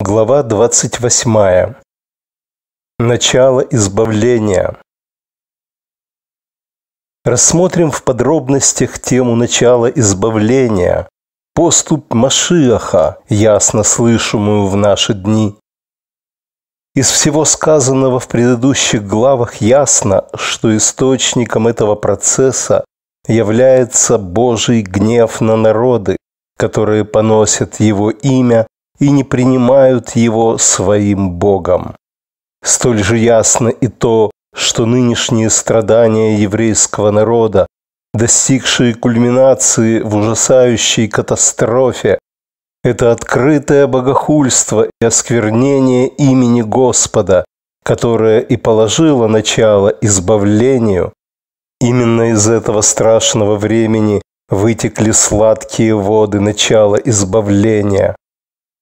Глава 28. Начало избавления. Рассмотрим в подробностях тему начала избавления, поступ Машиаха, ясно слышимую в наши дни. Из всего сказанного в предыдущих главах ясно, что источником этого процесса является Божий гнев на народы, которые поносят его имя и не принимают его своим Богом. Столь же ясно и то, что нынешние страдания еврейского народа, достигшие кульминации в ужасающей катастрофе, это открытое богохульство и осквернение имени Господа, которое и положило начало избавлению. Именно из этого страшного времени вытекли сладкие воды начала избавления.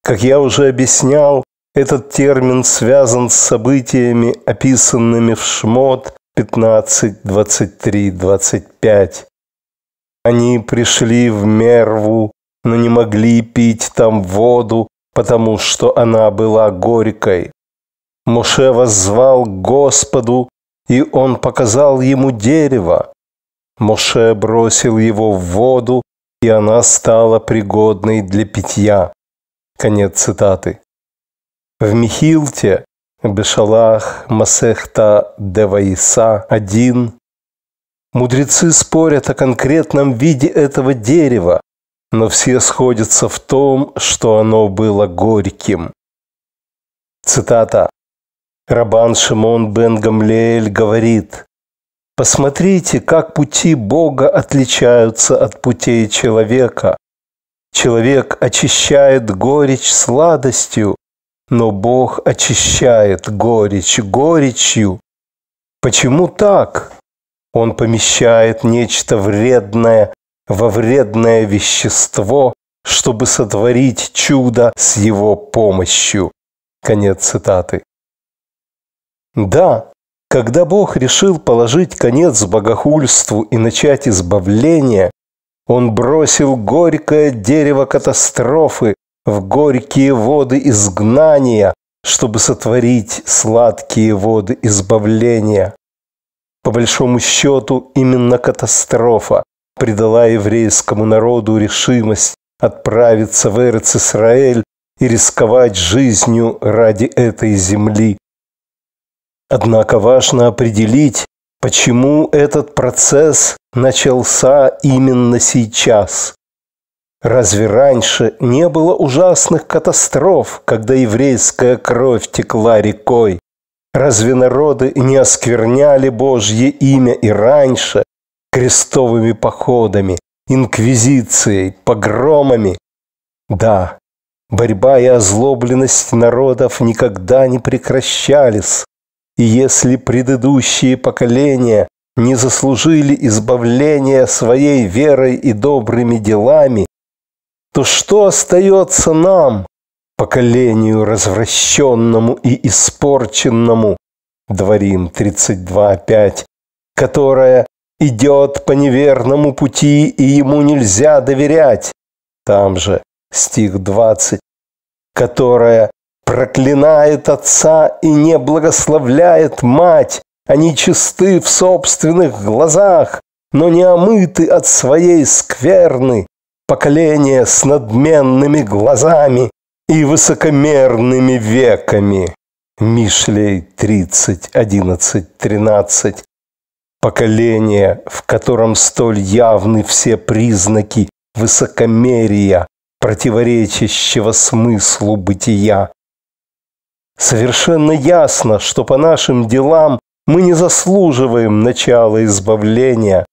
Как я уже объяснял, этот термин связан с событиями, описанными в Шмот 15, 23, 25. Они пришли в Мерву, но не могли пить там воду, потому что она была горькой. Моше воззвал к Господу, и он показал ему дерево. Моше бросил его в воду, и она стала пригодной для питья. Конец цитаты. В Михилте, Бешалах, Масехта, Деваиса 1 мудрецы спорят о конкретном виде этого дерева, но все сходятся в том, что оно было горьким. Цитата. Рабан Шимон бен Гамлеэль говорит, «Посмотрите, как пути Бога отличаются от путей человека. Человек очищает горечь сладостью, но Бог очищает горечь горечью. Почему так? Он помещает нечто вредное во вредное вещество, чтобы сотворить чудо с его помощью. Конец цитаты. Да, когда Бог решил положить конец богохульству и начать избавление, он бросил горькое дерево катастрофы в горькие воды изгнания, чтобы сотворить сладкие воды избавления. По большому счету, именно катастрофа придала еврейскому народу решимость отправиться в эрец и рисковать жизнью ради этой земли. Однако важно определить, Почему этот процесс начался именно сейчас? Разве раньше не было ужасных катастроф, когда еврейская кровь текла рекой? Разве народы не оскверняли Божье имя и раньше крестовыми походами, инквизицией, погромами? Да, борьба и озлобленность народов никогда не прекращались, и если предыдущие поколения не заслужили избавления своей верой и добрыми делами, то что остается нам, поколению развращенному и испорченному, Дворим 32.5, которое идет по неверному пути, и ему нельзя доверять, там же стих 20, которое Проклинает отца и не благословляет мать. Они чисты в собственных глазах, но не омыты от своей скверны. Поколение с надменными глазами и высокомерными веками. Мишлей 30, 11, 13. Поколение, в котором столь явны все признаки высокомерия, противоречащего смыслу бытия, Совершенно ясно, что по нашим делам мы не заслуживаем начала избавления.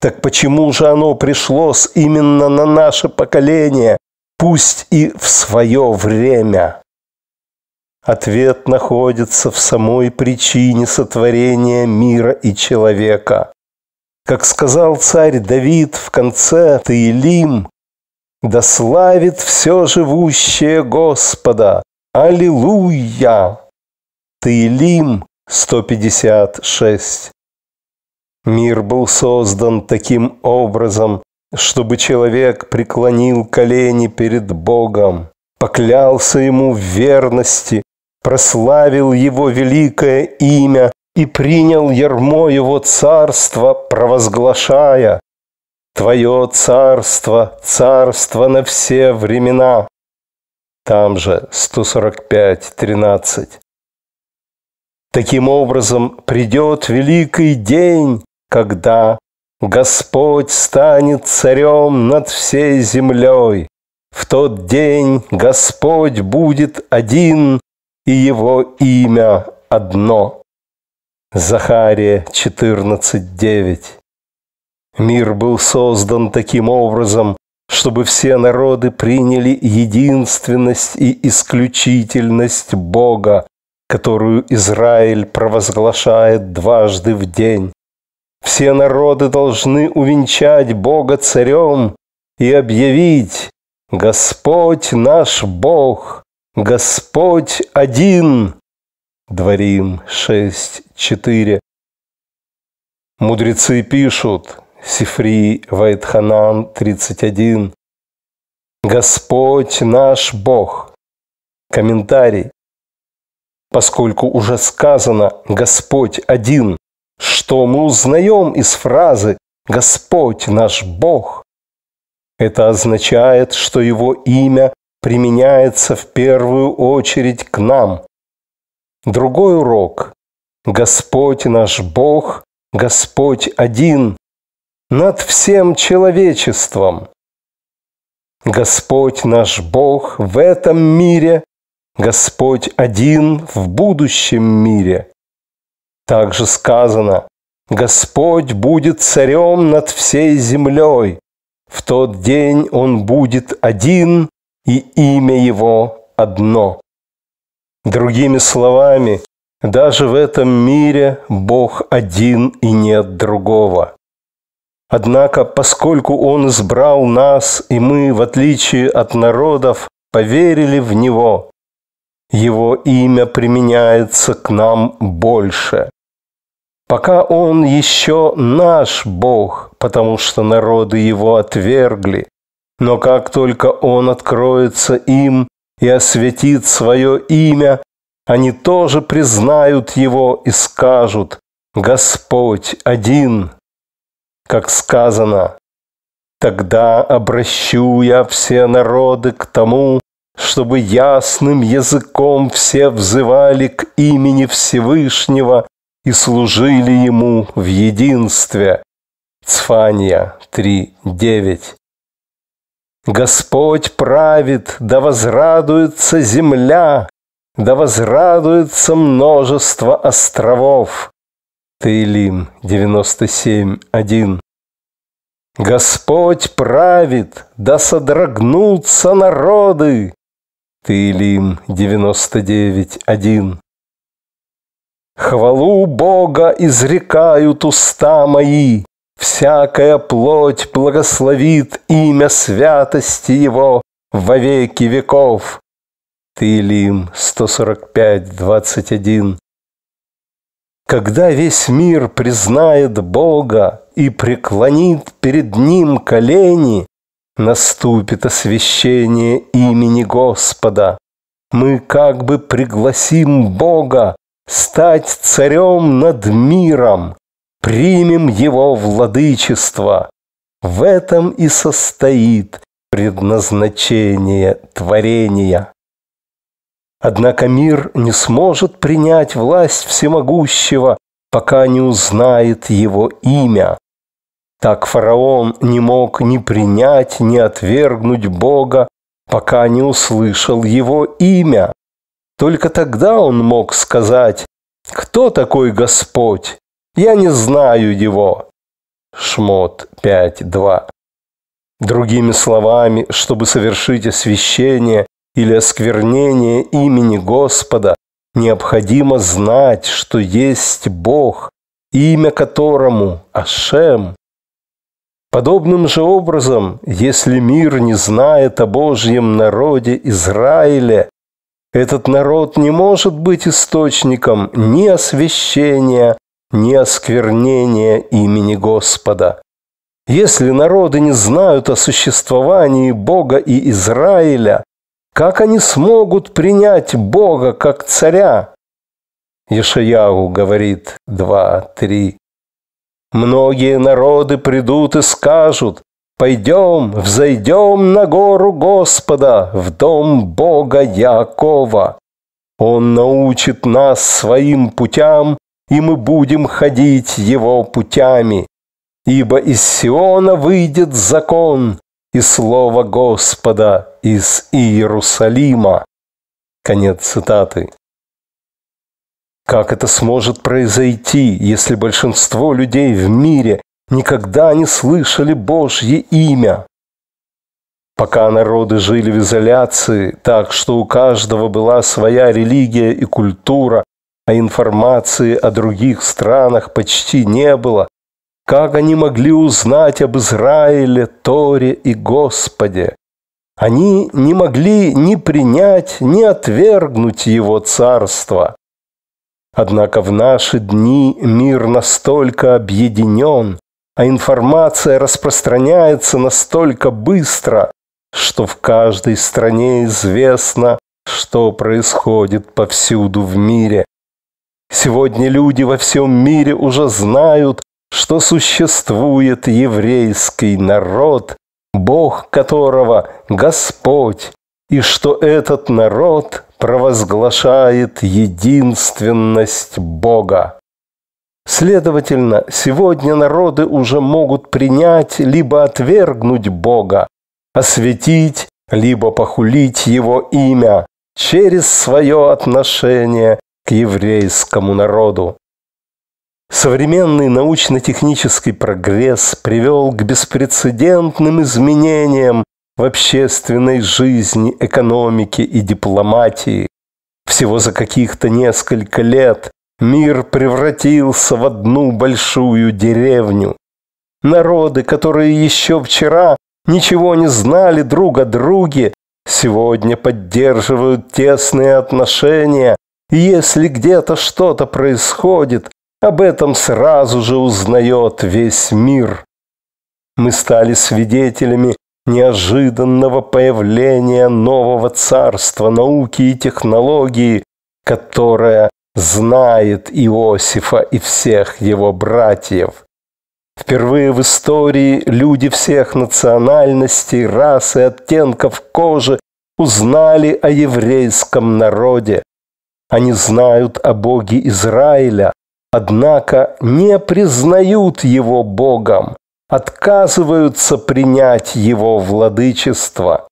Так почему же оно пришло именно на наше поколение, пусть и в свое время? Ответ находится в самой причине сотворения мира и человека. Как сказал царь Давид в конце Таилим, «Да славит все живущее Господа, Аллилуйя! Таилим 156. Мир был создан таким образом, чтобы человек преклонил колени перед Богом, поклялся Ему в верности, прославил Его великое имя и принял ярмо Его царство, провозглашая «Твое царство, царство на все времена, там же 145.13. Таким образом, придет великий день, когда Господь станет царем над всей землей. В тот день Господь будет один, и Его имя одно. Захария 14.9 Мир был создан таким образом, чтобы все народы приняли единственность и исключительность Бога, которую Израиль провозглашает дважды в день. Все народы должны увенчать Бога царем и объявить «Господь наш Бог, Господь один». Дворим 6.4 Мудрецы пишут – Сифри Вайтханан 31. Господь наш Бог. Комментарий. Поскольку уже сказано «Господь один», что мы узнаем из фразы «Господь наш Бог», это означает, что его имя применяется в первую очередь к нам. Другой урок. Господь наш Бог, Господь один над всем человечеством. Господь наш Бог в этом мире, Господь один в будущем мире. Также сказано, Господь будет царем над всей землей. В тот день Он будет один, и имя Его одно. Другими словами, даже в этом мире Бог один и нет другого. Однако, поскольку Он избрал нас, и мы, в отличие от народов, поверили в Него, Его имя применяется к нам больше. Пока Он еще наш Бог, потому что народы Его отвергли, но как только Он откроется им и осветит свое имя, они тоже признают Его и скажут «Господь один» как сказано, «Тогда обращу я все народы к тому, чтобы ясным языком все взывали к имени Всевышнего и служили Ему в единстве». Цфания 3.9 Господь правит, да возрадуется земля, да возрадуется множество островов. Таилим 97.1 Господь правит, да содрогнутся народы. Таилим 99.1 Хвалу Бога изрекают уста мои, Всякая плоть благословит имя святости Его во веки веков. Таилим 145.21 когда весь мир признает Бога и преклонит перед Ним колени, наступит освящение имени Господа. Мы как бы пригласим Бога стать царем над миром, примем его владычество. В этом и состоит предназначение творения. Однако мир не сможет принять власть всемогущего, пока не узнает его имя. Так фараон не мог ни принять, ни отвергнуть Бога, пока не услышал его имя. Только тогда он мог сказать, «Кто такой Господь? Я не знаю его». Шмот 5.2 Другими словами, чтобы совершить освящение, или осквернение имени Господа, необходимо знать, что есть Бог, имя которому Ашем. Подобным же образом, если мир не знает о Божьем народе Израиле, этот народ не может быть источником ни освящения, ни осквернения имени Господа. Если народы не знают о существовании Бога и Израиля, как они смогут принять Бога как царя? Ешаяу говорит два, три. Многие народы придут и скажут, «Пойдем, взойдем на гору Господа, в дом Бога Якова. Он научит нас своим путям, и мы будем ходить его путями. Ибо из Сиона выйдет закон и слово Господа, из Иерусалима. Конец цитаты. Как это сможет произойти, если большинство людей в мире никогда не слышали Божье имя? Пока народы жили в изоляции, так что у каждого была своя религия и культура, а информации о других странах почти не было, как они могли узнать об Израиле, Торе и Господе? Они не могли ни принять, ни отвергнуть его царство. Однако в наши дни мир настолько объединен, а информация распространяется настолько быстро, что в каждой стране известно, что происходит повсюду в мире. Сегодня люди во всем мире уже знают, что существует еврейский народ, Бог которого Господь, и что этот народ провозглашает единственность Бога. Следовательно, сегодня народы уже могут принять либо отвергнуть Бога, осветить, либо похулить Его имя через свое отношение к еврейскому народу. Современный научно-технический прогресс привел к беспрецедентным изменениям в общественной жизни, экономике и дипломатии. Всего за каких-то несколько лет мир превратился в одну большую деревню. Народы, которые еще вчера ничего не знали друг о друге, сегодня поддерживают тесные отношения, и если где-то что-то происходит, об этом сразу же узнает весь мир. Мы стали свидетелями неожиданного появления нового царства науки и технологии, которое знает Иосифа и всех его братьев. Впервые в истории люди всех национальностей, рас и оттенков кожи узнали о еврейском народе. Они знают о Боге Израиля, однако не признают его Богом, отказываются принять его владычество.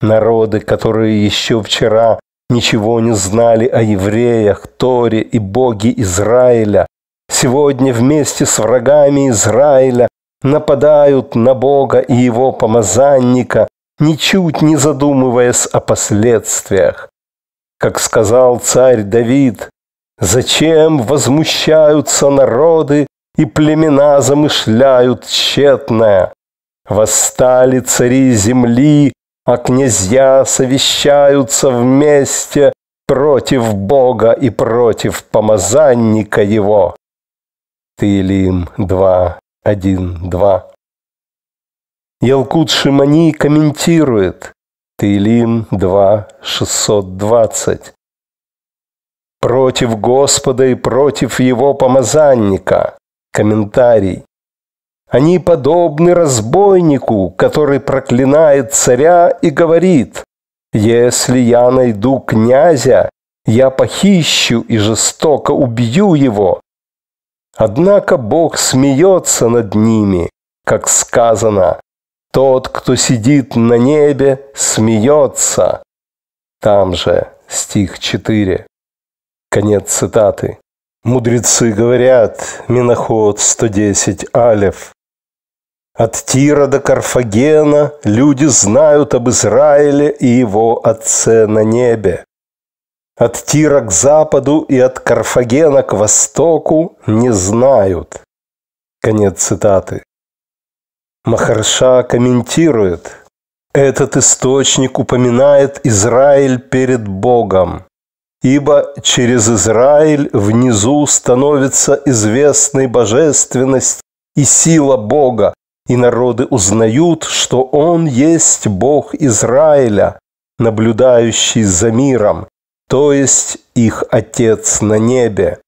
Народы, которые еще вчера ничего не знали о евреях, Торе и Боге Израиля, сегодня вместе с врагами Израиля нападают на Бога и его помазанника, ничуть не задумываясь о последствиях. Как сказал царь Давид, Зачем возмущаются народы и племена замышляют тщетное? Восстали цари земли, а князья совещаются вместе против Бога и против помазанника его. Таилим 2, 1, 2. Елкут Шимани комментирует Таилим 2, 620 против Господа и против Его помазанника. Комментарий. Они подобны разбойнику, который проклинает царя и говорит, «Если я найду князя, я похищу и жестоко убью его». Однако Бог смеется над ними, как сказано, «Тот, кто сидит на небе, смеется». Там же стих 4. Конец цитаты. Мудрецы говорят, Миноход 110 Алев. От Тира до Карфагена люди знают об Израиле и его отце на небе. От Тира к западу и от Карфагена к востоку не знают. Конец цитаты. Махарша комментирует, этот источник упоминает Израиль перед Богом. Ибо через Израиль внизу становится известной божественность и сила Бога, и народы узнают, что Он есть Бог Израиля, наблюдающий за миром, то есть их Отец на небе.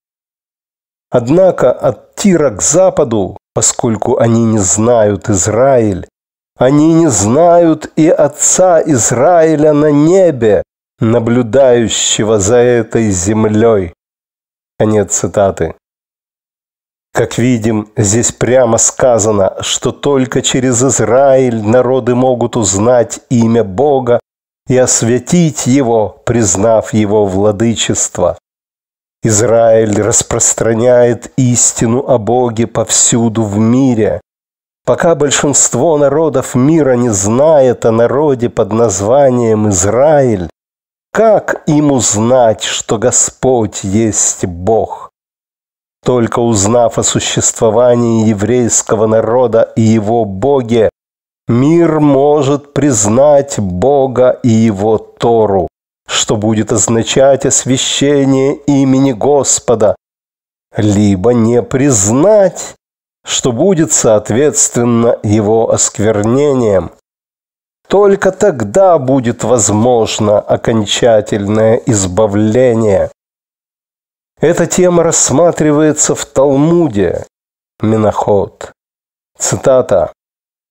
Однако от Тира к западу, поскольку они не знают Израиль, они не знают и Отца Израиля на небе, наблюдающего за этой землей. Конец цитаты. Как видим, здесь прямо сказано, что только через Израиль народы могут узнать имя Бога и осветить его, признав его владычество. Израиль распространяет истину о Боге повсюду в мире. Пока большинство народов мира не знает о народе под названием Израиль, как им узнать, что Господь есть Бог? Только узнав о существовании еврейского народа и его Боге, мир может признать Бога и его Тору, что будет означать освящение имени Господа, либо не признать, что будет соответственно его осквернением – только тогда будет возможно окончательное избавление. Эта тема рассматривается в Талмуде. Миноход. Цитата.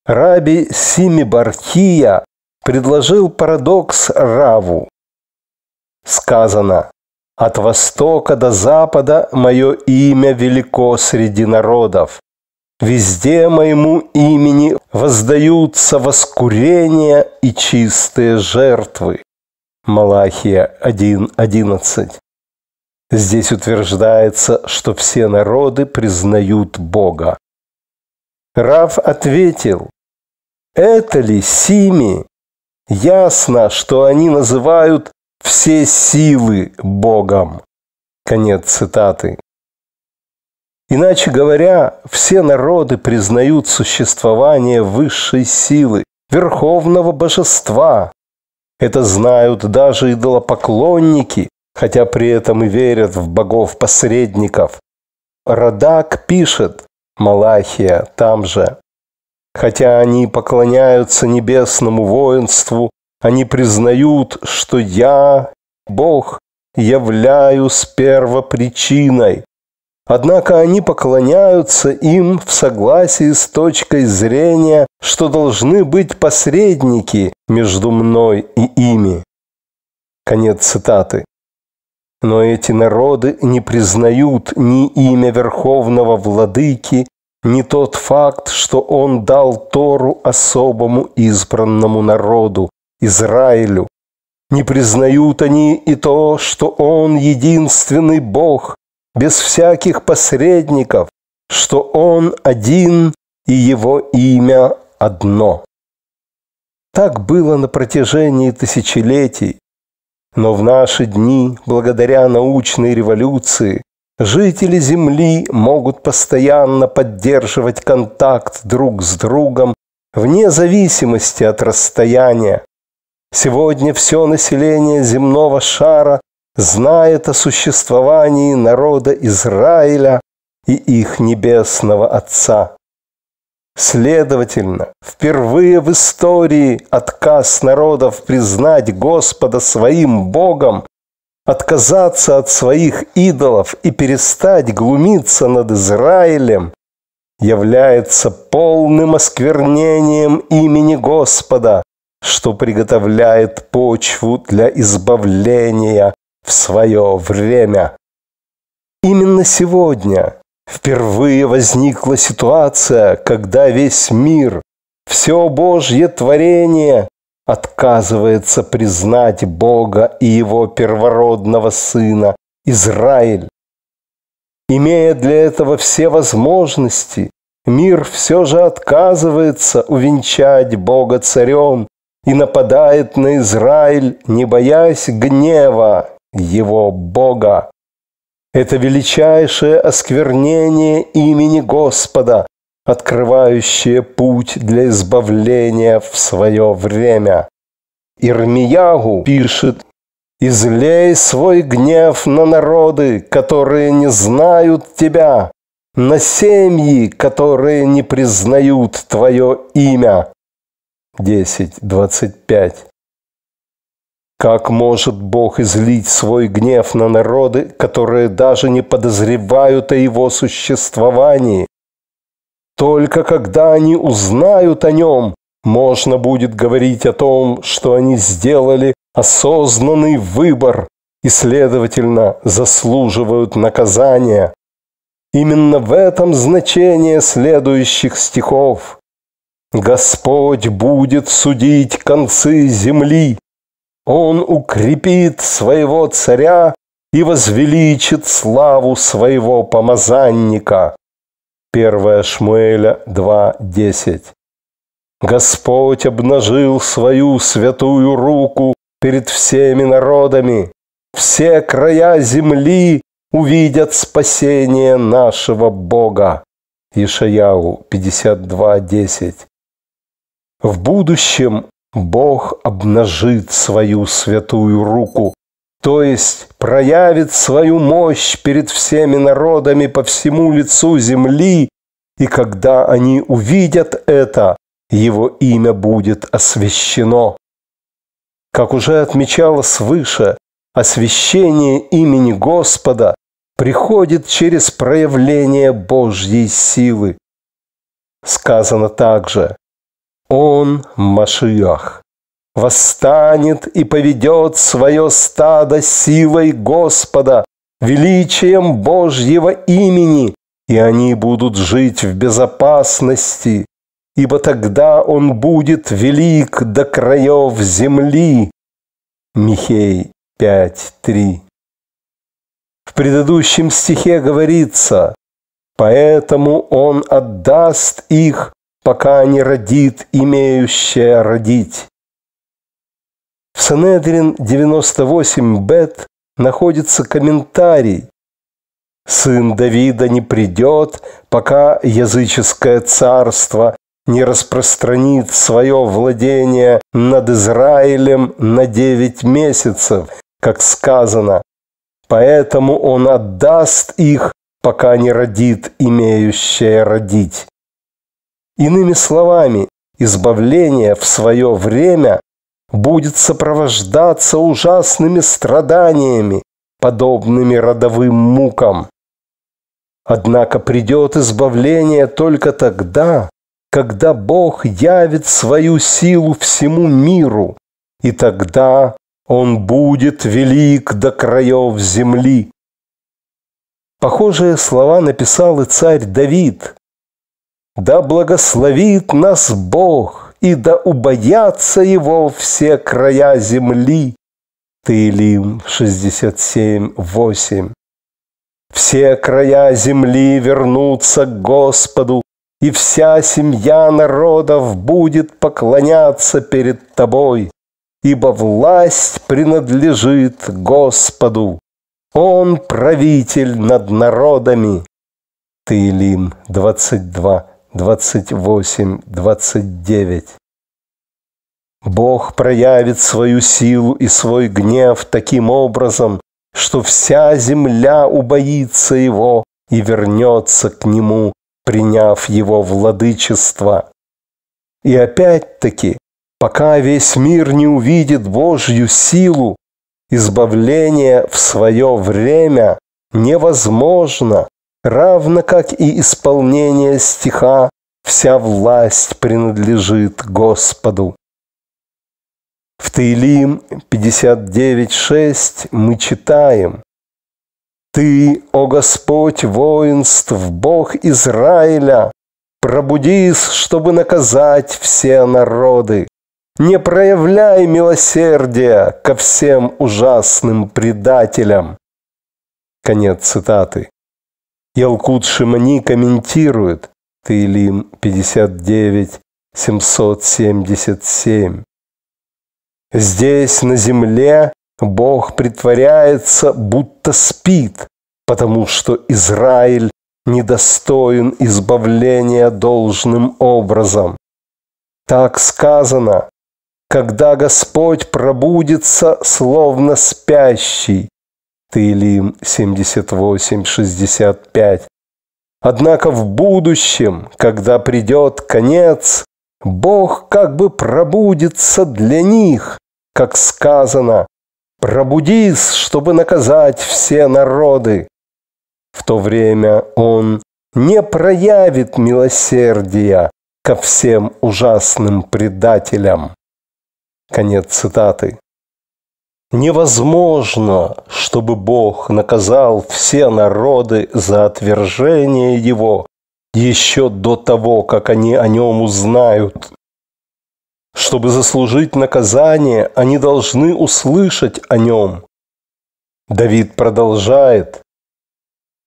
Раби Симибархия предложил парадокс Раву. Сказано, «От востока до запада мое имя велико среди народов, Везде моему имени воздаются воскурения и чистые жертвы. Малахия 1.11. Здесь утверждается, что все народы признают Бога. Рав ответил, «Это ли Сими? Ясно, что они называют все силы Богом». Конец цитаты. Иначе говоря, все народы признают существование высшей силы, верховного божества. Это знают даже идолопоклонники, хотя при этом и верят в богов-посредников. Радак пишет, Малахия там же. Хотя они поклоняются небесному воинству, они признают, что я, Бог, являюсь первопричиной, Однако они поклоняются им в согласии с точкой зрения, что должны быть посредники между мной и ими. Конец цитаты. Но эти народы не признают ни имя Верховного Владыки, ни тот факт, что он дал Тору особому избранному народу, Израилю. Не признают они и то, что он единственный Бог, без всяких посредников, что Он один и Его имя одно. Так было на протяжении тысячелетий, но в наши дни, благодаря научной революции, жители Земли могут постоянно поддерживать контакт друг с другом вне зависимости от расстояния. Сегодня все население земного шара знает о существовании народа Израиля и их небесного Отца. Следовательно, впервые в истории отказ народов признать Господа своим Богом, отказаться от своих идолов и перестать глумиться над Израилем является полным осквернением имени Господа, что приготовляет почву для избавления в свое время. Именно сегодня впервые возникла ситуация, когда весь мир, все Божье творение отказывается признать Бога и его первородного сына Израиль. Имея для этого все возможности, мир все же отказывается увенчать Бога царем и нападает на Израиль, не боясь гнева его Бога. Это величайшее осквернение имени Господа, открывающее путь для избавления в свое время. Ирмиягу пишет, «Излей свой гнев на народы, которые не знают тебя, на семьи, которые не признают твое имя». 10.25 как может Бог излить свой гнев на народы, которые даже не подозревают о его существовании? Только когда они узнают о нем, можно будет говорить о том, что они сделали осознанный выбор и, следовательно, заслуживают наказания. Именно в этом значение следующих стихов. «Господь будет судить концы земли, он укрепит своего царя и возвеличит славу своего помазанника. 1 Шмуэля 2.10 Господь обнажил свою святую руку перед всеми народами. Все края земли увидят спасение нашего Бога. Ишаяу 52.10 В будущем Бог обнажит свою святую руку, то есть проявит свою мощь перед всеми народами по всему лицу земли, и когда они увидят это, его имя будет освящено. Как уже отмечалось выше, освящение имени Господа приходит через проявление Божьей силы. Сказано также, он – Машиах. Восстанет и поведет свое стадо силой Господа, величием Божьего имени, и они будут жить в безопасности, ибо тогда он будет велик до краев земли. Михей 5.3 В предыдущем стихе говорится, «Поэтому он отдаст их пока не родит имеющая родить. В Санедрин 98 бет находится комментарий. Сын Давида не придет, пока языческое царство не распространит свое владение над Израилем на девять месяцев, как сказано. Поэтому он отдаст их, пока не родит имеющее родить. Иными словами, избавление в свое время будет сопровождаться ужасными страданиями, подобными родовым мукам. Однако придет избавление только тогда, когда Бог явит свою силу всему миру, и тогда Он будет велик до краев земли. Похожие слова написал и царь Давид, да благословит нас Бог, и да убоятся Его все края земли. Тылим 67.8 Все края земли вернутся к Господу, и вся семья народов будет поклоняться перед Тобой, ибо власть принадлежит Господу. Он правитель над народами. Тылим 22, 28-29. Бог проявит свою силу и свой гнев таким образом, что вся земля убоится его и вернется к нему, приняв его владычество. И опять-таки, пока весь мир не увидит Божью силу, избавление в свое время невозможно, Равно как и исполнение стиха «Вся власть принадлежит Господу». В Таилим 59.6 мы читаем «Ты, о Господь воинств, Бог Израиля, пробудись, чтобы наказать все народы. Не проявляй милосердия ко всем ужасным предателям». Конец цитаты. Ялкут Шимани комментирует Тейлим 59, 777. Здесь, на земле, Бог притворяется, будто спит, потому что Израиль недостоин избавления должным образом. Так сказано, когда Господь пробудится, словно спящий, Таилим 78-65. Однако в будущем, когда придет конец, Бог как бы пробудится для них, как сказано, «Пробудись, чтобы наказать все народы». В то время Он не проявит милосердия ко всем ужасным предателям. Конец цитаты. Невозможно, чтобы Бог наказал все народы за отвержение Его еще до того, как они о Нем узнают. Чтобы заслужить наказание, они должны услышать о Нем. Давид продолжает.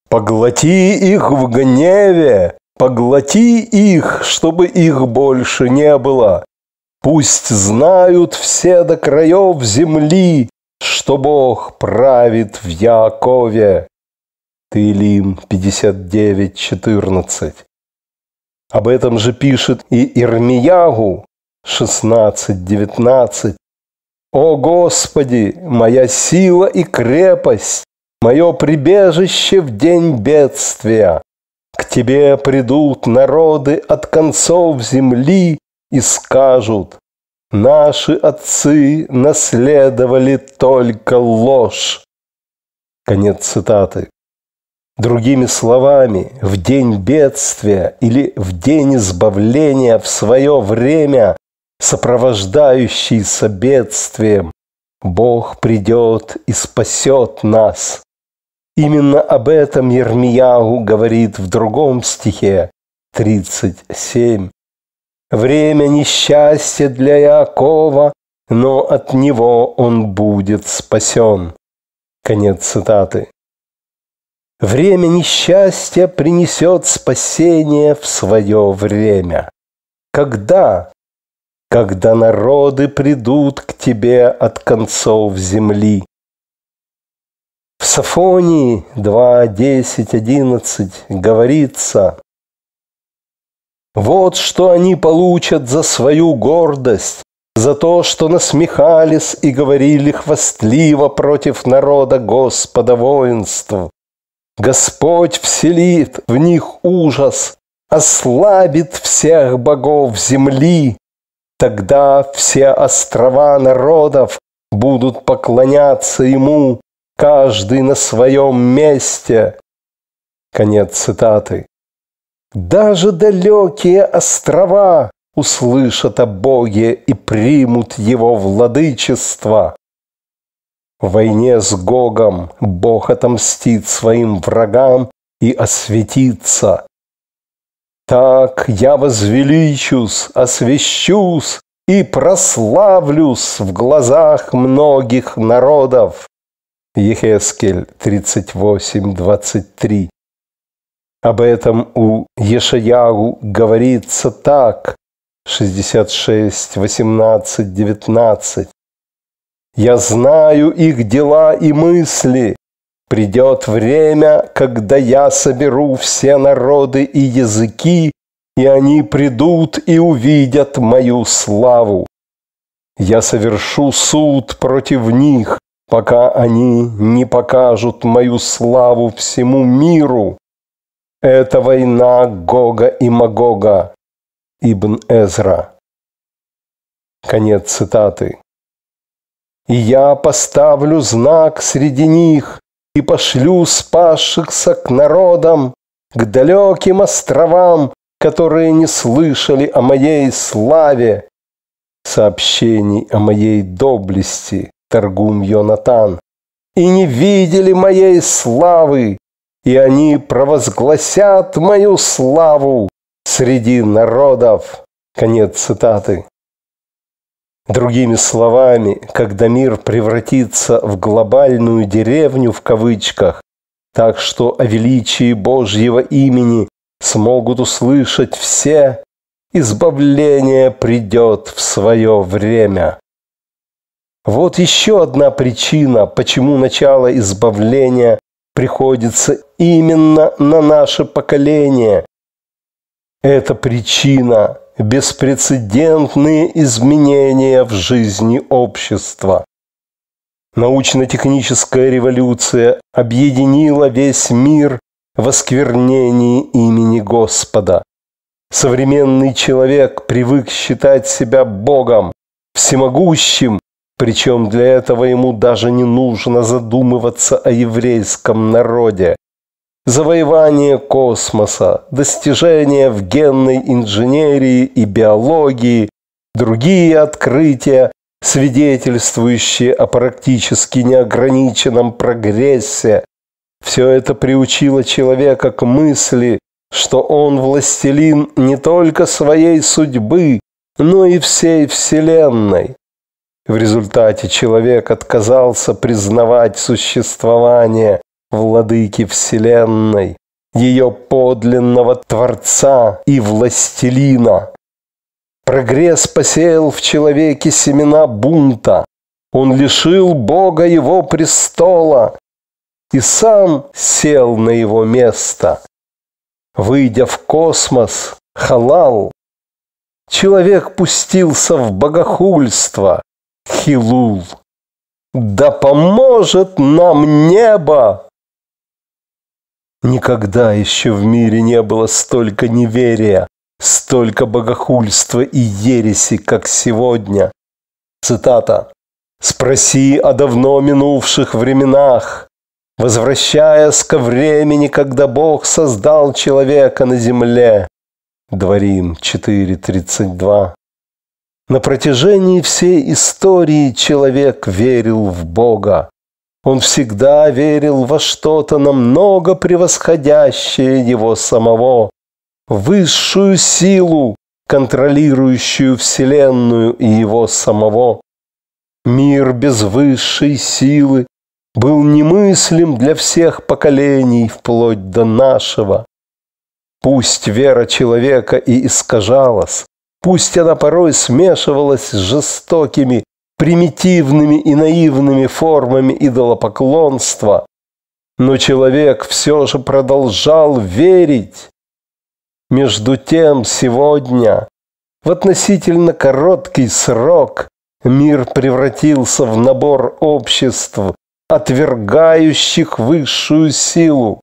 «Поглоти их в гневе, поглоти их, чтобы их больше не было». Пусть знают все до краев земли, что Бог правит в Якове. Таилим 59.14. Об этом же пишет и Ирмиягу 16.19. «О Господи, моя сила и крепость, мое прибежище в день бедствия! К Тебе придут народы от концов земли и скажут, Наши отцы наследовали только ложь. Конец цитаты. Другими словами, в день бедствия или в день избавления в свое время, сопровождающийся бедствием, Бог придет и спасет нас. Именно об этом Ермияу говорит в другом стихе 37. Время несчастья для Иакова, но от него он будет спасен. Конец цитаты. Время несчастья принесет спасение в свое время. Когда? Когда народы придут к тебе от концов земли. В Сафонии 2, 10, 11 говорится, вот что они получат за свою гордость, за то, что насмехались и говорили хвастливо против народа Господа воинств. Господь вселит в них ужас, ослабит всех богов земли. Тогда все острова народов будут поклоняться Ему, каждый на своем месте. Конец цитаты. Даже далекие острова услышат о Боге и примут его владычество. В войне с Гогом Бог отомстит своим врагам и осветится. Так я возвеличусь, освящусь и прославлюсь в глазах многих народов. Ехескель 38, 23. Об этом у Ешаяу говорится так. 66, 18, 19. «Я знаю их дела и мысли. Придет время, когда я соберу все народы и языки, и они придут и увидят мою славу. Я совершу суд против них, пока они не покажут мою славу всему миру. Это война Гога и Магога. Ибн Эзра. Конец цитаты. «И я поставлю знак среди них и пошлю спасшихся к народам, к далеким островам, которые не слышали о моей славе, сообщений о моей доблести, торгум Йонатан, и не видели моей славы, и они провозгласят мою славу среди народов». Конец цитаты. Другими словами, когда мир превратится в глобальную деревню в кавычках, так что о величии Божьего имени смогут услышать все, избавление придет в свое время. Вот еще одна причина, почему начало избавления приходится именно на наше поколение. Это причина беспрецедентные изменения в жизни общества. Научно-техническая революция объединила весь мир в осквернении имени Господа. Современный человек привык считать себя Богом, всемогущим причем для этого ему даже не нужно задумываться о еврейском народе. Завоевание космоса, достижения в генной инженерии и биологии, другие открытия, свидетельствующие о практически неограниченном прогрессе, все это приучило человека к мысли, что он властелин не только своей судьбы, но и всей Вселенной. В результате человек отказался признавать существование владыки Вселенной, ее подлинного Творца и Властелина. Прогресс посеял в человеке семена бунта. Он лишил Бога его престола и сам сел на его место. Выйдя в космос, халал, человек пустился в богохульство, Хилул. Да поможет нам небо! Никогда еще в мире не было столько неверия, столько богохульства и ереси, как сегодня. Цитата. «Спроси о давно минувших временах, возвращаясь ко времени, когда Бог создал человека на земле». Дворим 4.32. На протяжении всей истории человек верил в Бога. Он всегда верил во что-то намного превосходящее его самого, высшую силу, контролирующую Вселенную и его самого. Мир без высшей силы был немыслим для всех поколений вплоть до нашего. Пусть вера человека и искажалась, Пусть она порой смешивалась с жестокими, примитивными и наивными формами идолопоклонства, но человек все же продолжал верить. Между тем, сегодня, в относительно короткий срок, мир превратился в набор обществ, отвергающих высшую силу.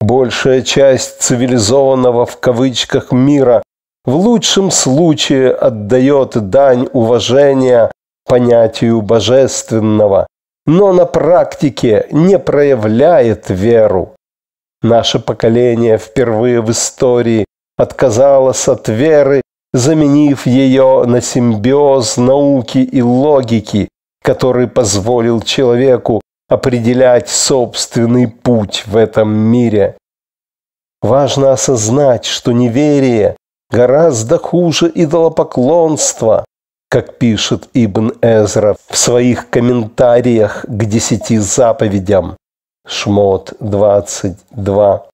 Большая часть цивилизованного в кавычках мира в лучшем случае отдает дань уважения понятию божественного, но на практике не проявляет веру. Наше поколение впервые в истории отказалось от веры, заменив ее на симбиоз науки и логики, который позволил человеку определять собственный путь в этом мире. Важно осознать, что неверие Гораздо хуже идолопоклонство, как пишет Ибн Эзра в своих комментариях к десяти заповедям. Шмот 22.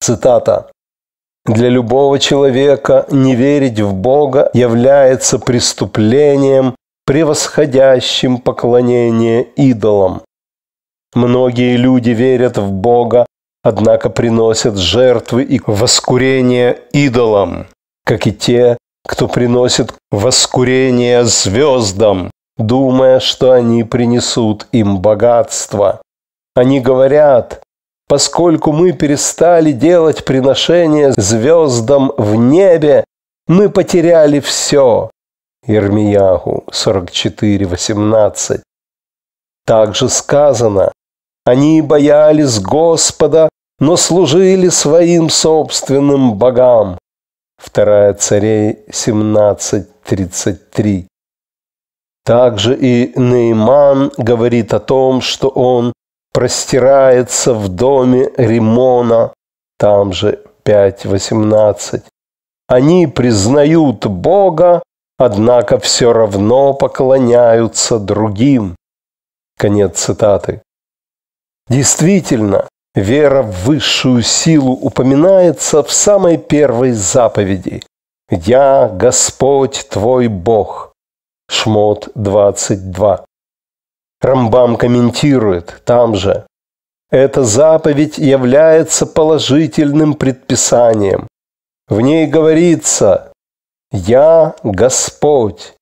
Цитата. Для любого человека не верить в Бога является преступлением, превосходящим поклонение идолам. Многие люди верят в Бога однако приносят жертвы и воскурение идолам, как и те, кто приносит воскурение звездам, думая, что они принесут им богатство. Они говорят, поскольку мы перестали делать приношения звездам в небе, мы потеряли все. Ермияху 44.18. Также сказано, они боялись Господа, но служили своим собственным богам. 2 царей 17.33. Также и Нейман говорит о том, что он простирается в доме Римона, там же 5.18. Они признают Бога, однако все равно поклоняются другим. Конец цитаты. Действительно, вера в высшую силу упоминается в самой первой заповеди. «Я Господь твой Бог» Шмот 22. Рамбам комментирует там же. Эта заповедь является положительным предписанием. В ней говорится «Я Господь,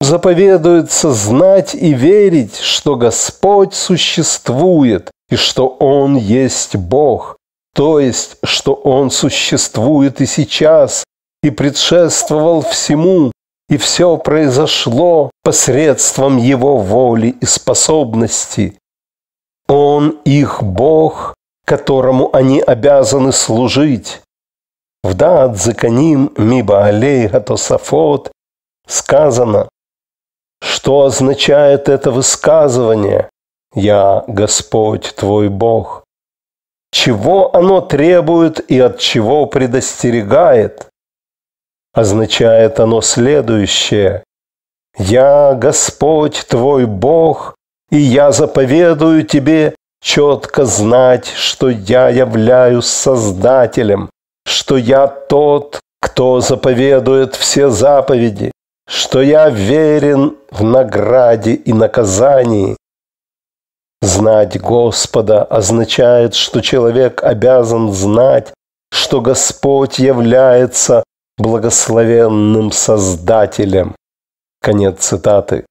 заповедуется знать и верить, что Господь существует и что Он есть Бог, то есть, что Он существует и сейчас, и предшествовал всему, и все произошло посредством Его воли и способности. Он их Бог, которому они обязаны служить. Вдад законим миба алей гатосафот сказано, что означает это высказывание «Я Господь твой Бог»? Чего оно требует и от чего предостерегает? Означает оно следующее. «Я Господь твой Бог, и я заповедую тебе четко знать, что я являюсь Создателем, что я тот, кто заповедует все заповеди, что я верен в награде и наказании. Знать Господа означает, что человек обязан знать, что Господь является благословенным Создателем. Конец цитаты.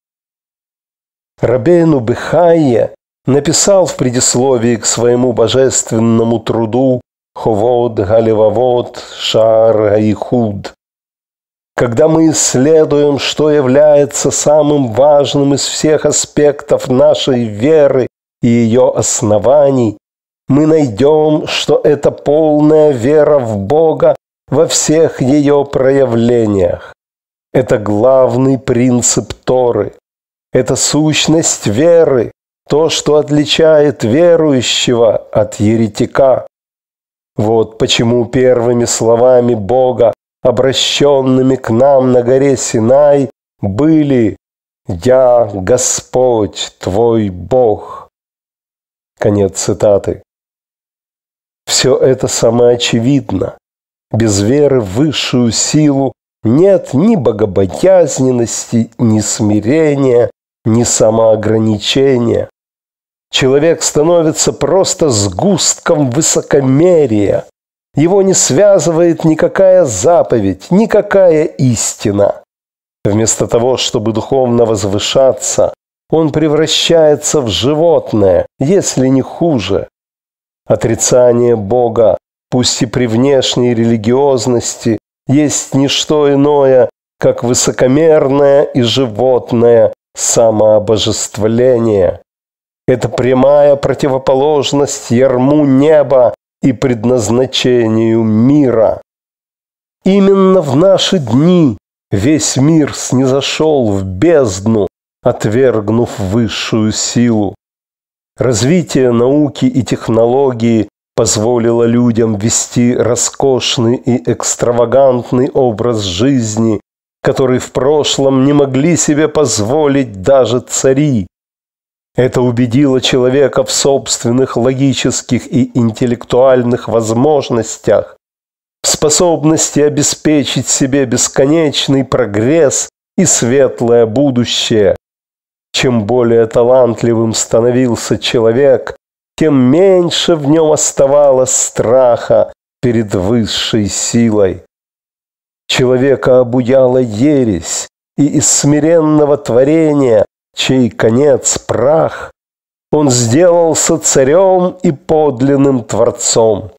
Рабейн Убыхайе написал в предисловии к своему божественному труду «Ховод Галевавод Шар Гайхуд» когда мы исследуем, что является самым важным из всех аспектов нашей веры и ее оснований, мы найдем, что это полная вера в Бога во всех ее проявлениях. Это главный принцип Торы. Это сущность веры, то, что отличает верующего от еретика. Вот почему первыми словами Бога обращенными к нам на горе Синай, были «Я Господь, твой Бог». Конец цитаты. Все это самоочевидно. Без веры в высшую силу нет ни богобоязненности, ни смирения, ни самоограничения. Человек становится просто сгустком высокомерия, его не связывает никакая заповедь, никакая истина. Вместо того, чтобы духовно возвышаться, он превращается в животное, если не хуже. Отрицание Бога, пусть и при внешней религиозности, есть не что иное, как высокомерное и животное самообожествление. Это прямая противоположность ярму неба и предназначению мира. Именно в наши дни весь мир снизошел в бездну, отвергнув высшую силу. Развитие науки и технологии позволило людям вести роскошный и экстравагантный образ жизни, который в прошлом не могли себе позволить даже цари. Это убедило человека в собственных логических и интеллектуальных возможностях, в способности обеспечить себе бесконечный прогресс и светлое будущее. Чем более талантливым становился человек, тем меньше в нем оставалось страха перед высшей силой. Человека обуяла ересь, и из смиренного творения чей конец прах, он сделался царем и подлинным творцом.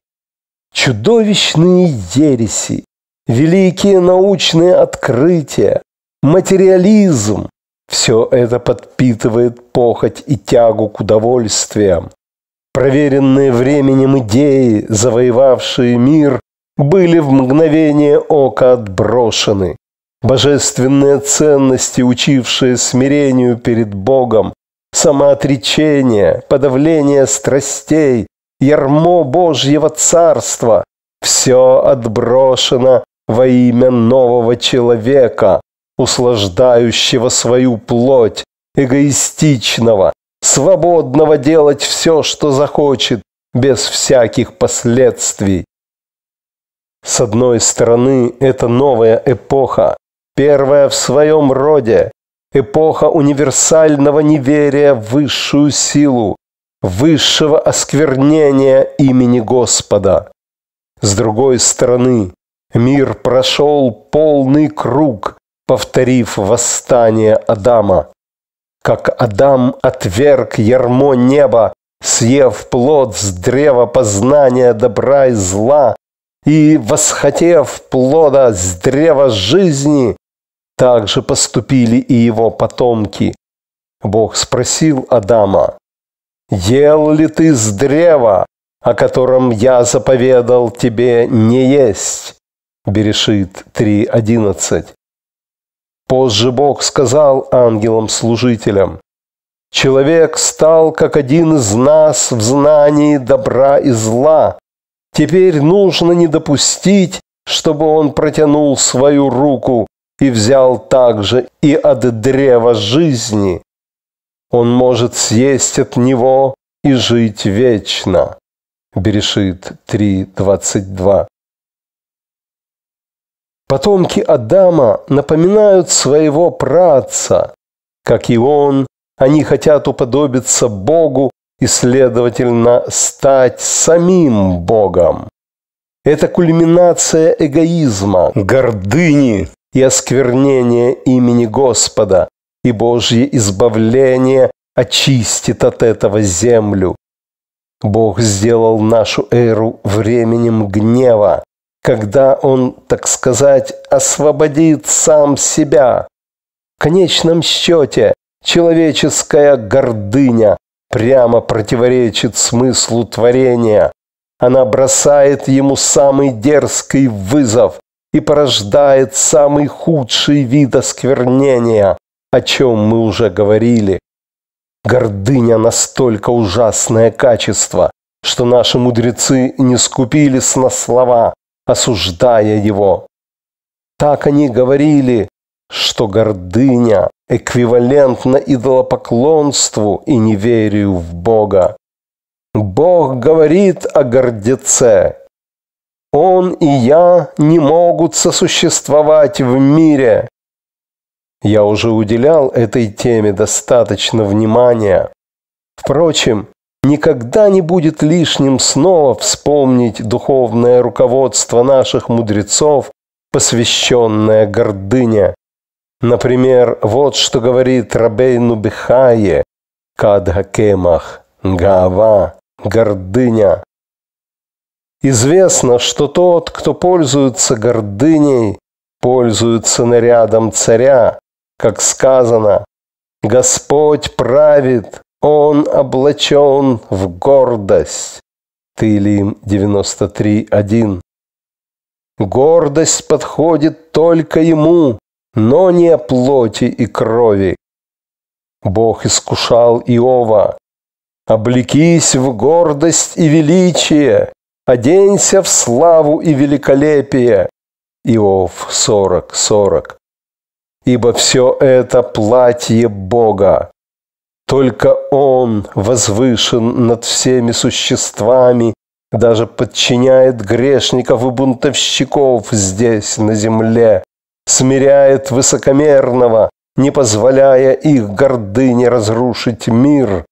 Чудовищные ереси, великие научные открытия, материализм – все это подпитывает похоть и тягу к удовольствиям. Проверенные временем идеи, завоевавшие мир, были в мгновение ока отброшены. Божественные ценности, учившие смирению перед Богом, самоотречение, подавление страстей, ярмо Божьего Царства – все отброшено во имя нового человека, услаждающего свою плоть, эгоистичного, свободного делать все, что захочет, без всяких последствий. С одной стороны, это новая эпоха, первая в своем роде, эпоха универсального неверия в высшую силу, высшего осквернения имени Господа. С другой стороны, мир прошел полный круг, повторив восстание Адама. Как Адам отверг ярмо неба, съев плод с древа познания добра и зла, и, восхотев плода с древа жизни, так же поступили и его потомки. Бог спросил Адама, «Ел ли ты с древа, о котором я заповедал тебе не есть?» Берешит 3.11. Позже Бог сказал ангелам-служителям, «Человек стал как один из нас в знании добра и зла. Теперь нужно не допустить, чтобы он протянул свою руку и взял также и от древа жизни. Он может съесть от него и жить вечно. Берешит 3.22. Потомки Адама напоминают своего праца. Как и он, они хотят уподобиться Богу и, следовательно, стать самим Богом. Это кульминация эгоизма, гордыни, и осквернение имени Господа, и Божье избавление очистит от этого землю. Бог сделал нашу эру временем гнева, когда Он, так сказать, освободит сам себя. В конечном счете человеческая гордыня прямо противоречит смыслу творения. Она бросает ему самый дерзкий вызов и порождает самый худший вид осквернения, о чем мы уже говорили. Гордыня настолько ужасное качество, что наши мудрецы не скупились на слова, осуждая его. Так они говорили, что гордыня эквивалентна идолопоклонству и неверию в Бога. Бог говорит о гордеце он и я не могут сосуществовать в мире. Я уже уделял этой теме достаточно внимания. Впрочем, никогда не будет лишним снова вспомнить духовное руководство наших мудрецов, посвященное гордыне. Например, вот что говорит Рабейну Бихае, Кадхакемах, Гава, гордыня. Известно, что тот, кто пользуется гордыней, пользуется нарядом царя, как сказано, «Господь правит, он облачен в гордость». Тылим 93.1. Гордость подходит только ему, но не о плоти и крови. Бог искушал Иова. «Облекись в гордость и величие, оденься в славу и великолепие. Иов 40, 40. Ибо все это платье Бога. Только Он возвышен над всеми существами, даже подчиняет грешников и бунтовщиков здесь, на земле, смиряет высокомерного, не позволяя их гордыне разрушить мир.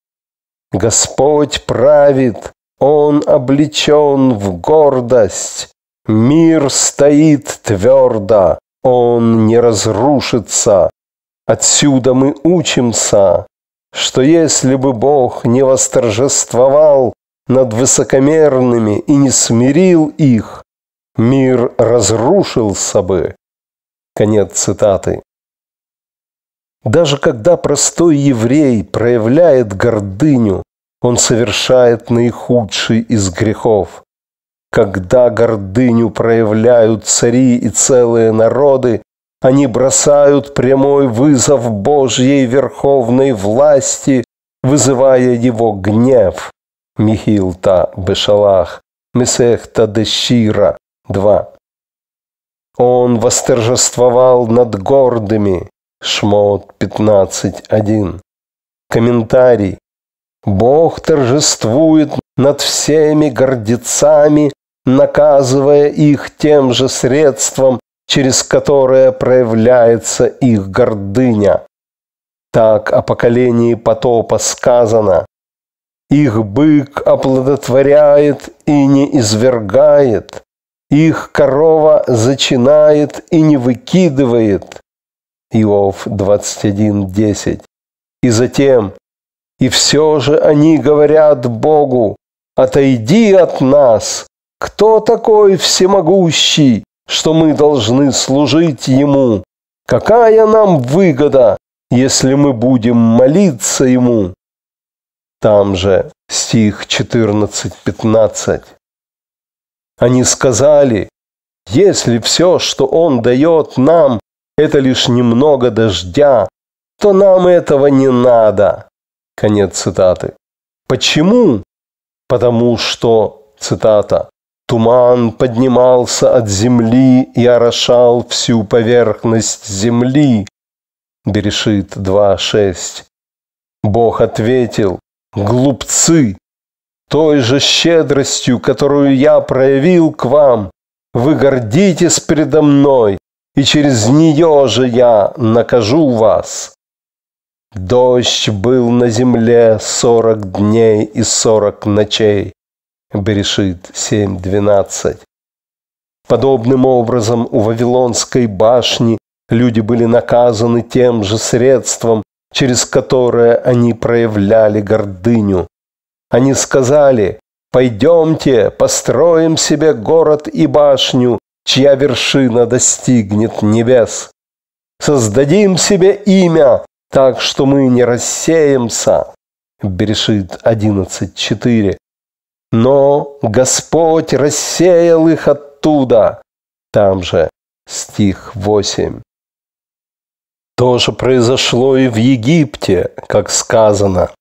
Господь правит, он облечен в гордость. Мир стоит твердо, он не разрушится. Отсюда мы учимся, что если бы Бог не восторжествовал над высокомерными и не смирил их, мир разрушился бы. Конец цитаты. Даже когда простой еврей проявляет гордыню, он совершает наихудший из грехов. Когда гордыню проявляют цари и целые народы, они бросают прямой вызов Божьей верховной власти, вызывая его гнев. Михилта Бешалах, Месехта Дешира 2. Он восторжествовал над гордыми. Шмот 15.1. Комментарий. Бог торжествует над всеми гордецами, наказывая их тем же средством, через которое проявляется их гордыня. Так о поколении потопа сказано. Их бык оплодотворяет и не извергает, их корова зачинает и не выкидывает. Иов 21.10. И затем и все же они говорят Богу, «Отойди от нас! Кто такой всемогущий, что мы должны служить Ему? Какая нам выгода, если мы будем молиться Ему?» Там же стих 14-15. Они сказали, «Если все, что Он дает нам, это лишь немного дождя, то нам этого не надо». Конец цитаты. Почему? Потому что, цитата, «Туман поднимался от земли и орошал всю поверхность земли». Берешит 2.6. Бог ответил, «Глупцы, той же щедростью, которую я проявил к вам, вы гордитесь предо мной, и через нее же я накажу вас. Дождь был на земле сорок дней и сорок ночей. Берешит 7.12. Подобным образом у Вавилонской башни люди были наказаны тем же средством, через которое они проявляли гордыню. Они сказали, «Пойдемте, построим себе город и башню, чья вершина достигнет небес. Создадим себе имя, так что мы не рассеемся. Берешит 11.4. Но Господь рассеял их оттуда. Там же стих 8. То же произошло и в Египте, как сказано.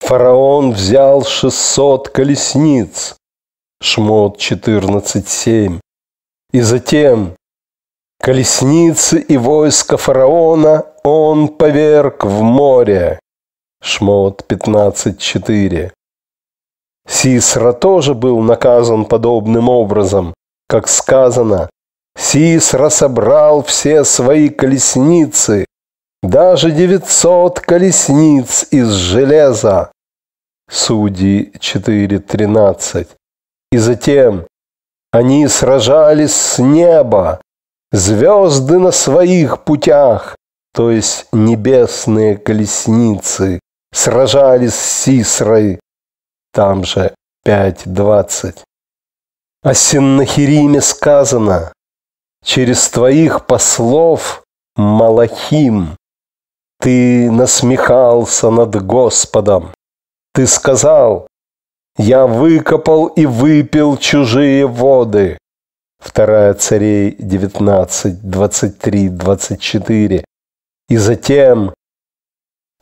Фараон взял 600 колесниц, Шмот 14.7. И затем колесницы и войско фараона он поверг в море. Шмот 15.4. Сисра тоже был наказан подобным образом. Как сказано, Сисра собрал все свои колесницы, даже 900 колесниц из железа. Судьи 4.13. И затем они сражались с неба, звезды на своих путях, то есть небесные колесницы, сражались с Сисрой, там же 5.20. О Сеннахириме сказано, через твоих послов Малахим ты насмехался над Господом. Ты сказал, я выкопал и выпил чужие воды. 2 царей 19, 23, 24. И затем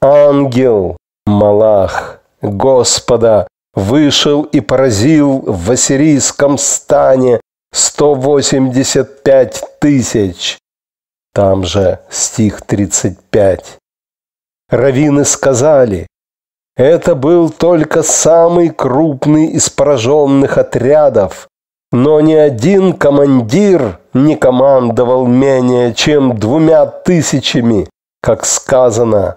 ангел Малах Господа вышел и поразил в ассирийском стане 185 тысяч. Там же стих 35. Равины сказали, это был только самый крупный из пораженных отрядов, но ни один командир не командовал менее чем двумя тысячами как сказано,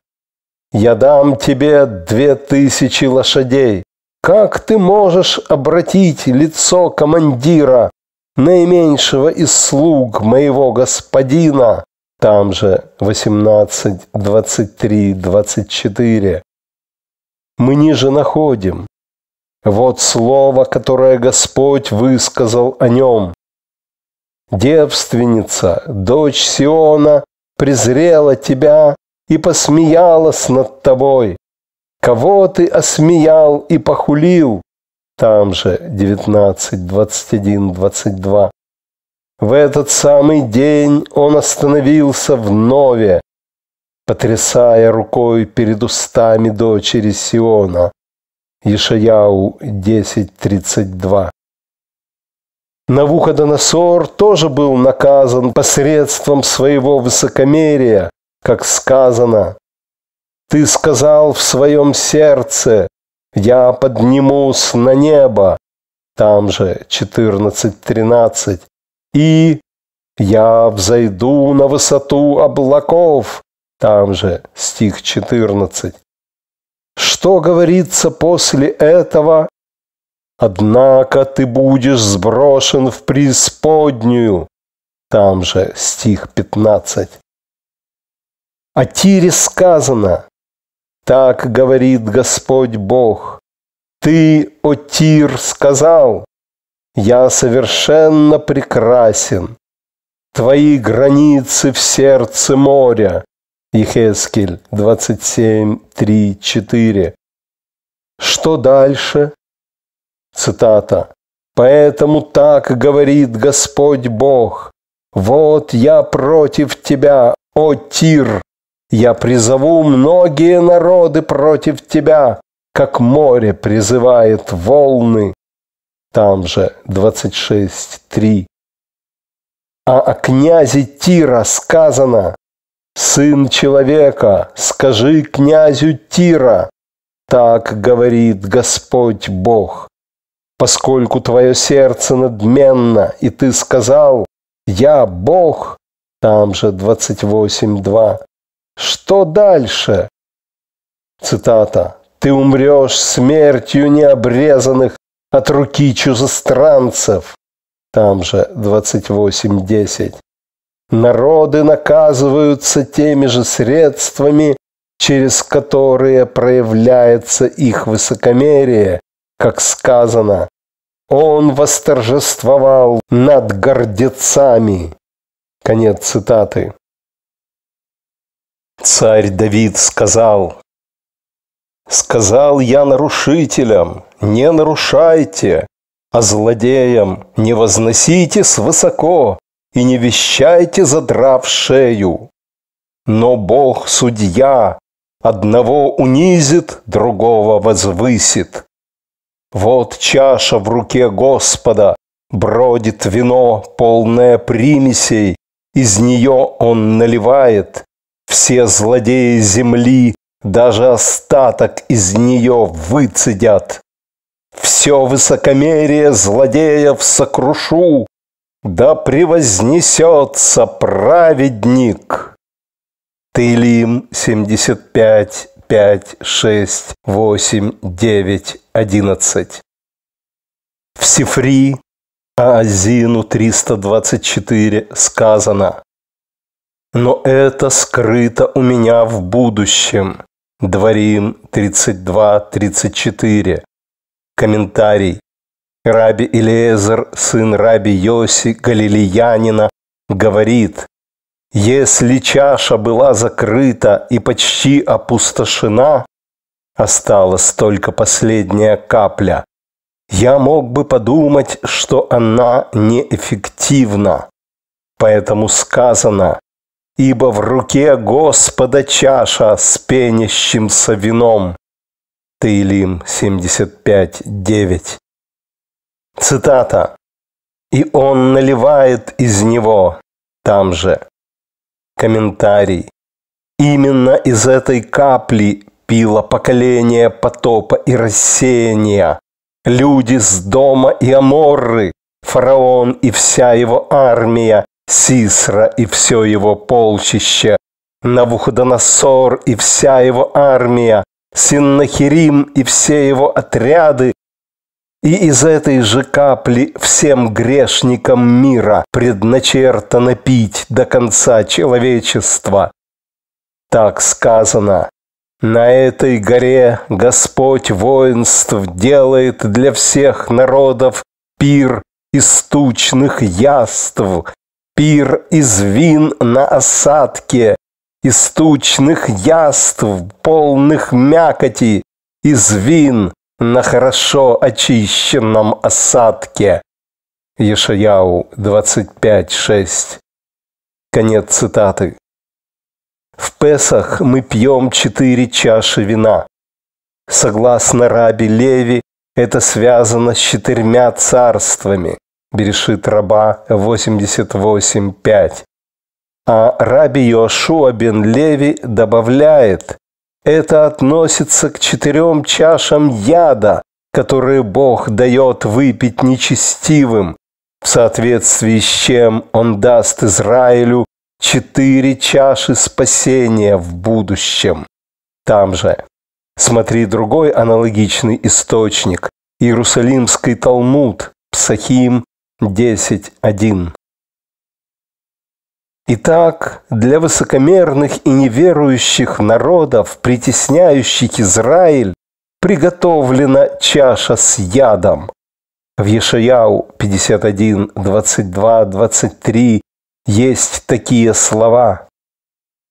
«Я дам тебе две тысячи лошадей». Как ты можешь обратить лицо командира, наименьшего из слуг моего господина? Там же 18, 23, 24. Мы ниже находим. Вот слово, которое Господь высказал о нем. Девственница, дочь Сиона, презрела тебя и посмеялась над тобой. Кого ты осмеял и похулил? Там же 19, 21, 22. В этот самый день он остановился в Нове, потрясая рукой перед устами дочери Сиона. Ишаяу 10.32. Навуходоносор тоже был наказан посредством своего высокомерия, как сказано. Ты сказал в своем сердце, я поднимусь на небо, там же 14.13, и я взойду на высоту облаков, там же стих 14. Что говорится после этого, однако ты будешь сброшен в преисподнюю. Там же стих 15. О Тире сказано, так говорит Господь Бог, ты, о Тир, сказал, я совершенно прекрасен, твои границы в сердце моря. Ехескель 27, 3, 4. Что дальше? Цитата. «Поэтому так говорит Господь Бог. Вот я против тебя, о Тир. Я призову многие народы против тебя, как море призывает волны». Там же 26.3. А о князе Тира сказано, «Сын человека, скажи князю Тира, так говорит Господь Бог, поскольку твое сердце надменно, и ты сказал, я Бог, там же 28.2. Что дальше? Цитата. Ты умрешь смертью необрезанных от руки чужестранцев. Там же 28.10. Народы наказываются теми же средствами, через которые проявляется их высокомерие, как сказано, «Он восторжествовал над гордецами». Конец цитаты. Царь Давид сказал, «Сказал я нарушителям, не нарушайте, а злодеям не возносите свысоко и не вещайте, задрав шею. Но Бог судья, одного унизит, другого возвысит». Вот чаша в руке Господа, бродит вино, полное примесей, из нее он наливает. Все злодеи земли, даже остаток из нее выцедят. Все высокомерие злодеев сокрушу, да превознесется праведник. Таилим 75, 5, 6, 8, 9, 11. В Сифри Аазину 324 сказано «Но это скрыто у меня в будущем» Дворим 32-34 Комментарий Раби Илезер сын Раби Йоси, галилеянина, говорит, «Если чаша была закрыта и почти опустошена, Осталась только последняя капля. Я мог бы подумать, что она неэффективна. Поэтому сказано, ибо в руке Господа чаша с пенящимся вином. Таилим 75.9 Цитата. «И он наливает из него» там же. Комментарий. Именно из этой капли Пила поколение потопа и рассеяния. Люди с дома и Аморры, фараон и вся его армия, Сисра и все его полчище, Навуходоносор и вся его армия, Синнахирим и все его отряды, и из этой же капли всем грешникам мира предначертано пить до конца человечества. Так сказано, на этой горе Господь воинств делает для всех народов пир из тучных яств, пир из вин на осадке, из тучных яств, полных мякоти, из вин на хорошо очищенном осадке. Ешаяу 25.6. Конец цитаты. В Песах мы пьем четыре чаши вина. Согласно Раби Леви, это связано с четырьмя царствами. Берешит раба 88.5. А Раби Йошуа бен Леви добавляет, это относится к четырем чашам яда, которые Бог дает выпить нечестивым, в соответствии с чем Он даст Израилю четыре чаши спасения в будущем. Там же. Смотри другой аналогичный источник. Иерусалимский Талмуд, Псахим 10.1. Итак, для высокомерных и неверующих народов, притесняющих Израиль, приготовлена чаша с ядом. В Ешаяу 51, 22, 23 есть такие слова.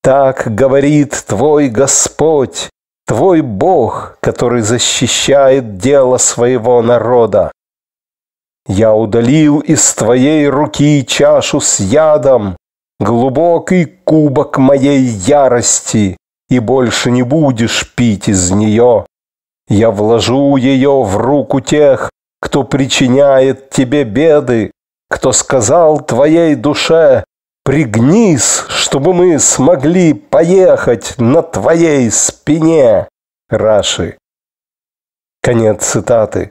Так говорит твой Господь, твой Бог, который защищает дело своего народа. Я удалил из твоей руки чашу с ядом, глубокий кубок моей ярости, и больше не будешь пить из нее. Я вложу ее в руку тех, кто причиняет тебе беды, кто сказал твоей душе «Пригнись, чтобы мы смогли поехать на твоей спине!» Раши. Конец цитаты.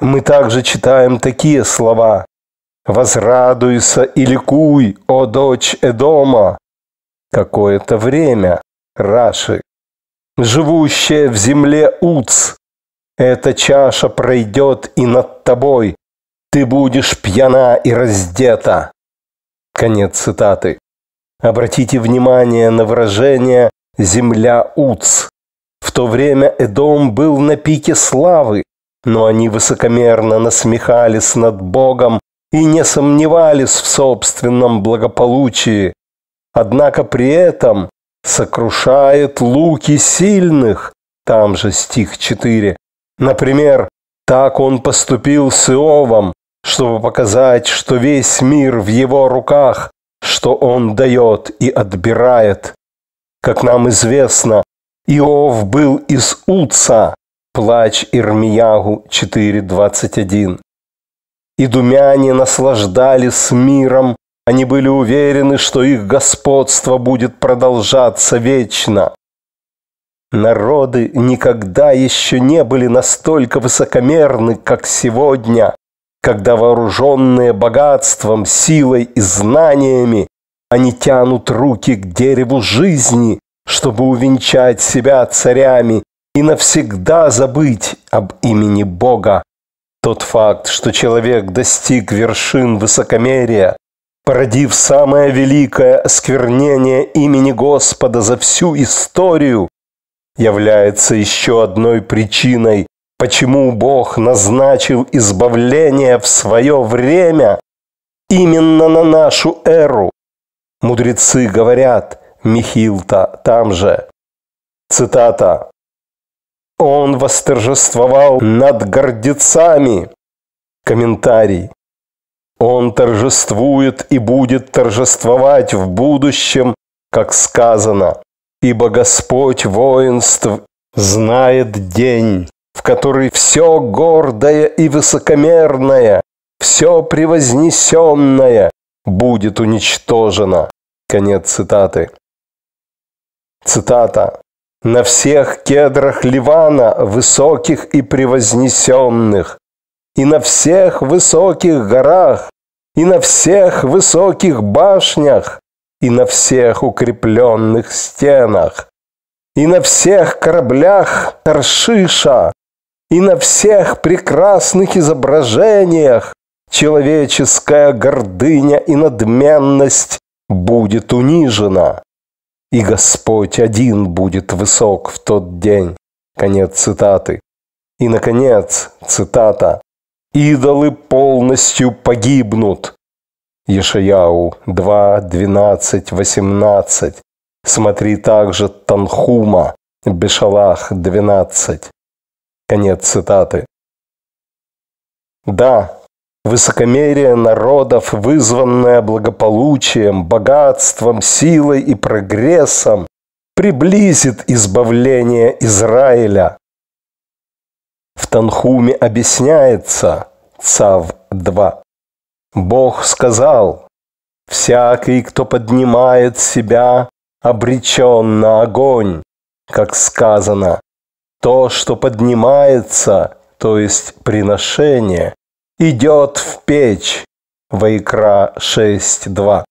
Мы также читаем такие слова «Возрадуйся и ликуй, о дочь Эдома!» Какое-то время, Раши, живущая в земле Уц, эта чаша пройдет и над тобой, ты будешь пьяна и раздета. Конец цитаты. Обратите внимание на выражение «земля Уц». В то время Эдом был на пике славы, но они высокомерно насмехались над Богом и не сомневались в собственном благополучии. Однако при этом сокрушает луки сильных, там же стих 4. Например, так он поступил с Иовом, чтобы показать, что весь мир в его руках, что он дает и отбирает. Как нам известно, Иов был из Уца, плач Ирмиягу 4.21. Идумяне наслаждались миром, они были уверены, что их господство будет продолжаться вечно. Народы никогда еще не были настолько высокомерны, как сегодня когда вооруженные богатством, силой и знаниями они тянут руки к дереву жизни, чтобы увенчать себя царями и навсегда забыть об имени Бога. Тот факт, что человек достиг вершин высокомерия, породив самое великое осквернение имени Господа за всю историю, является еще одной причиной почему Бог назначил избавление в свое время именно на нашу эру. Мудрецы говорят, Михилта там же. Цитата. Он восторжествовал над гордецами. Комментарий. Он торжествует и будет торжествовать в будущем, как сказано, ибо Господь воинств знает день в которой все гордое и высокомерное, все превознесенное будет уничтожено. Конец цитаты. Цитата. «На всех кедрах Ливана, высоких и превознесенных, и на всех высоких горах, и на всех высоких башнях, и на всех укрепленных стенах, и на всех кораблях Таршиша, и на всех прекрасных изображениях человеческая гордыня и надменность будет унижена. И Господь один будет высок в тот день. Конец цитаты. И, наконец, цитата. «Идолы полностью погибнут». Ешаяу 2, 12, 18. Смотри также Танхума, Бешалах 12. Конец цитаты. Да, высокомерие народов, вызванное благополучием, богатством, силой и прогрессом, приблизит избавление Израиля. В Танхуме объясняется Цав 2. Бог сказал, «Всякий, кто поднимает себя, обречен на огонь, как сказано, то, что поднимается, то есть приношение, идет в печь. Вайкра 6.2.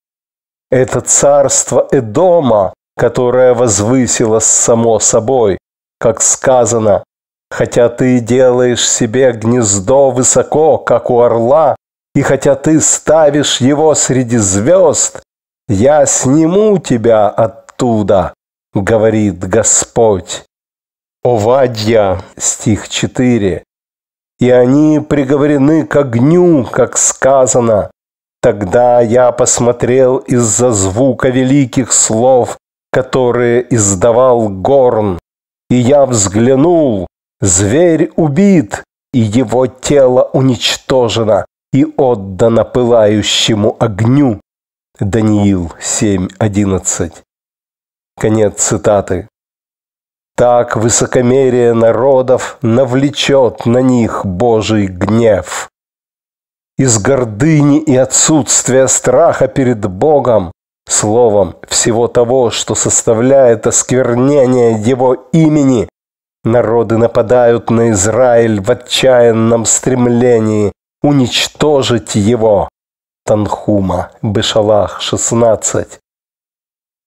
Это царство Эдома, которое возвысило само собой, как сказано, «Хотя ты делаешь себе гнездо высоко, как у орла, и хотя ты ставишь его среди звезд, я сниму тебя оттуда, говорит Господь. Овадья, стих 4. «И они приговорены к огню, как сказано. Тогда я посмотрел из-за звука великих слов, которые издавал горн, и я взглянул, зверь убит, и его тело уничтожено и отдано пылающему огню». Даниил 7.11. Конец цитаты. Так высокомерие народов навлечет на них Божий гнев. Из гордыни и отсутствия страха перед Богом, словом, всего того, что составляет осквернение Его имени, народы нападают на Израиль в отчаянном стремлении уничтожить его. Танхума, Бешалах, 16.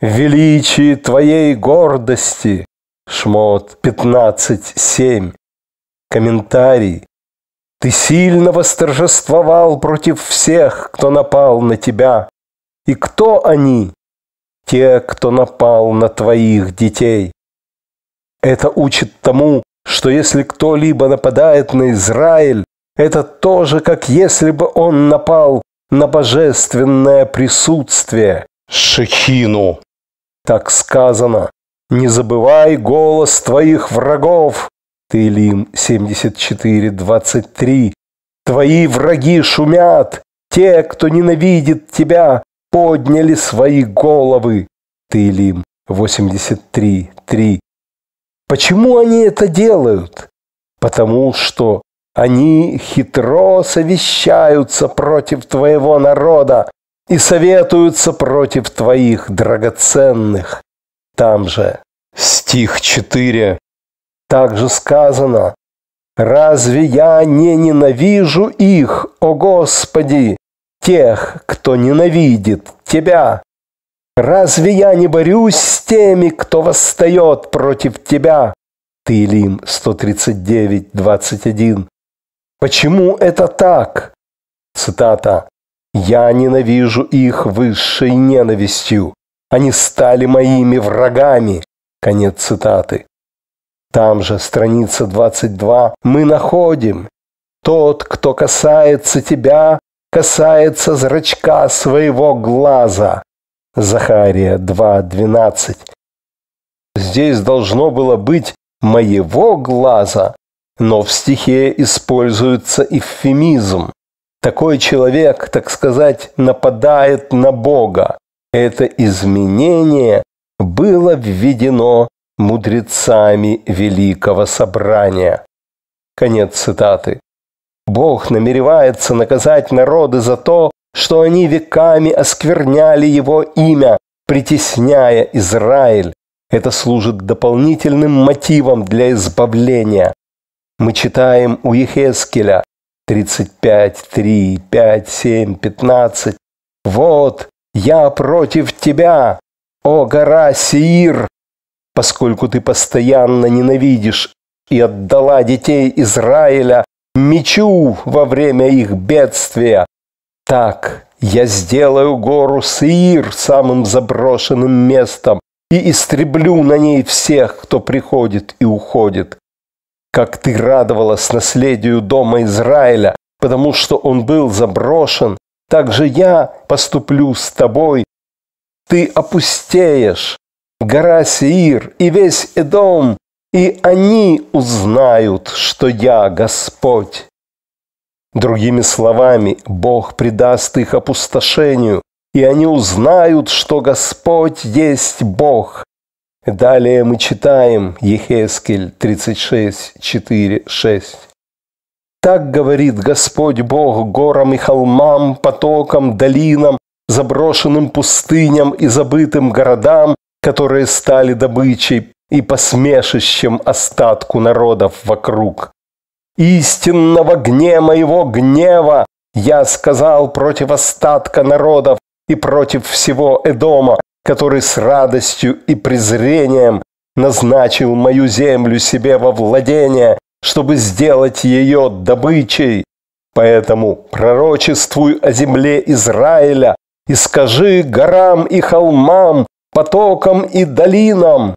Величие твоей гордости, Шмот 15.7. Комментарий. Ты сильно восторжествовал против всех, кто напал на тебя. И кто они? Те, кто напал на твоих детей. Это учит тому, что если кто-либо нападает на Израиль, это тоже как если бы он напал на божественное присутствие, шехину. Так сказано. Не забывай голос твоих врагов. Таилим 74.23. Твои враги шумят. Те, кто ненавидит тебя, подняли свои головы. Таилим 83.3. Почему они это делают? Потому что они хитро совещаются против твоего народа и советуются против твоих драгоценных там же. Стих 4. Также сказано, «Разве я не ненавижу их, о Господи, тех, кто ненавидит Тебя? Разве я не борюсь с теми, кто восстает против Тебя?» Таилим 139, 21. Почему это так? Цитата. «Я ненавижу их высшей ненавистью, они стали моими врагами. Конец цитаты. Там же, страница 22, мы находим. Тот, кто касается тебя, касается зрачка своего глаза. Захария 2.12. Здесь должно было быть моего глаза, но в стихе используется эвфемизм. Такой человек, так сказать, нападает на Бога. Это изменение было введено мудрецами Великого Собрания. Конец цитаты. Бог намеревается наказать народы за то, что они веками оскверняли его имя, притесняя Израиль. Это служит дополнительным мотивом для избавления. Мы читаем у Ехескеля 35, 3, 5, 7, 15. «Вот, я против тебя, о гора Сиир, поскольку ты постоянно ненавидишь и отдала детей Израиля мечу во время их бедствия. Так я сделаю гору Сиир самым заброшенным местом и истреблю на ней всех, кто приходит и уходит. Как ты радовалась наследию дома Израиля, потому что он был заброшен так же я поступлю с тобой. Ты опустеешь, гора Сеир и весь Эдом, и они узнают, что я Господь. Другими словами, Бог предаст их опустошению, и они узнают, что Господь есть Бог. Далее мы читаем Ехескель 36, 4, 6. Так говорит Господь Бог горам и холмам, потокам, долинам, заброшенным пустыням и забытым городам, которые стали добычей и посмешищем остатку народов вокруг. Истинного в моего гнева я сказал против остатка народов и против всего Эдома, который с радостью и презрением назначил мою землю себе во владение чтобы сделать ее добычей. Поэтому пророчествуй о земле Израиля и скажи горам и холмам, потокам и долинам.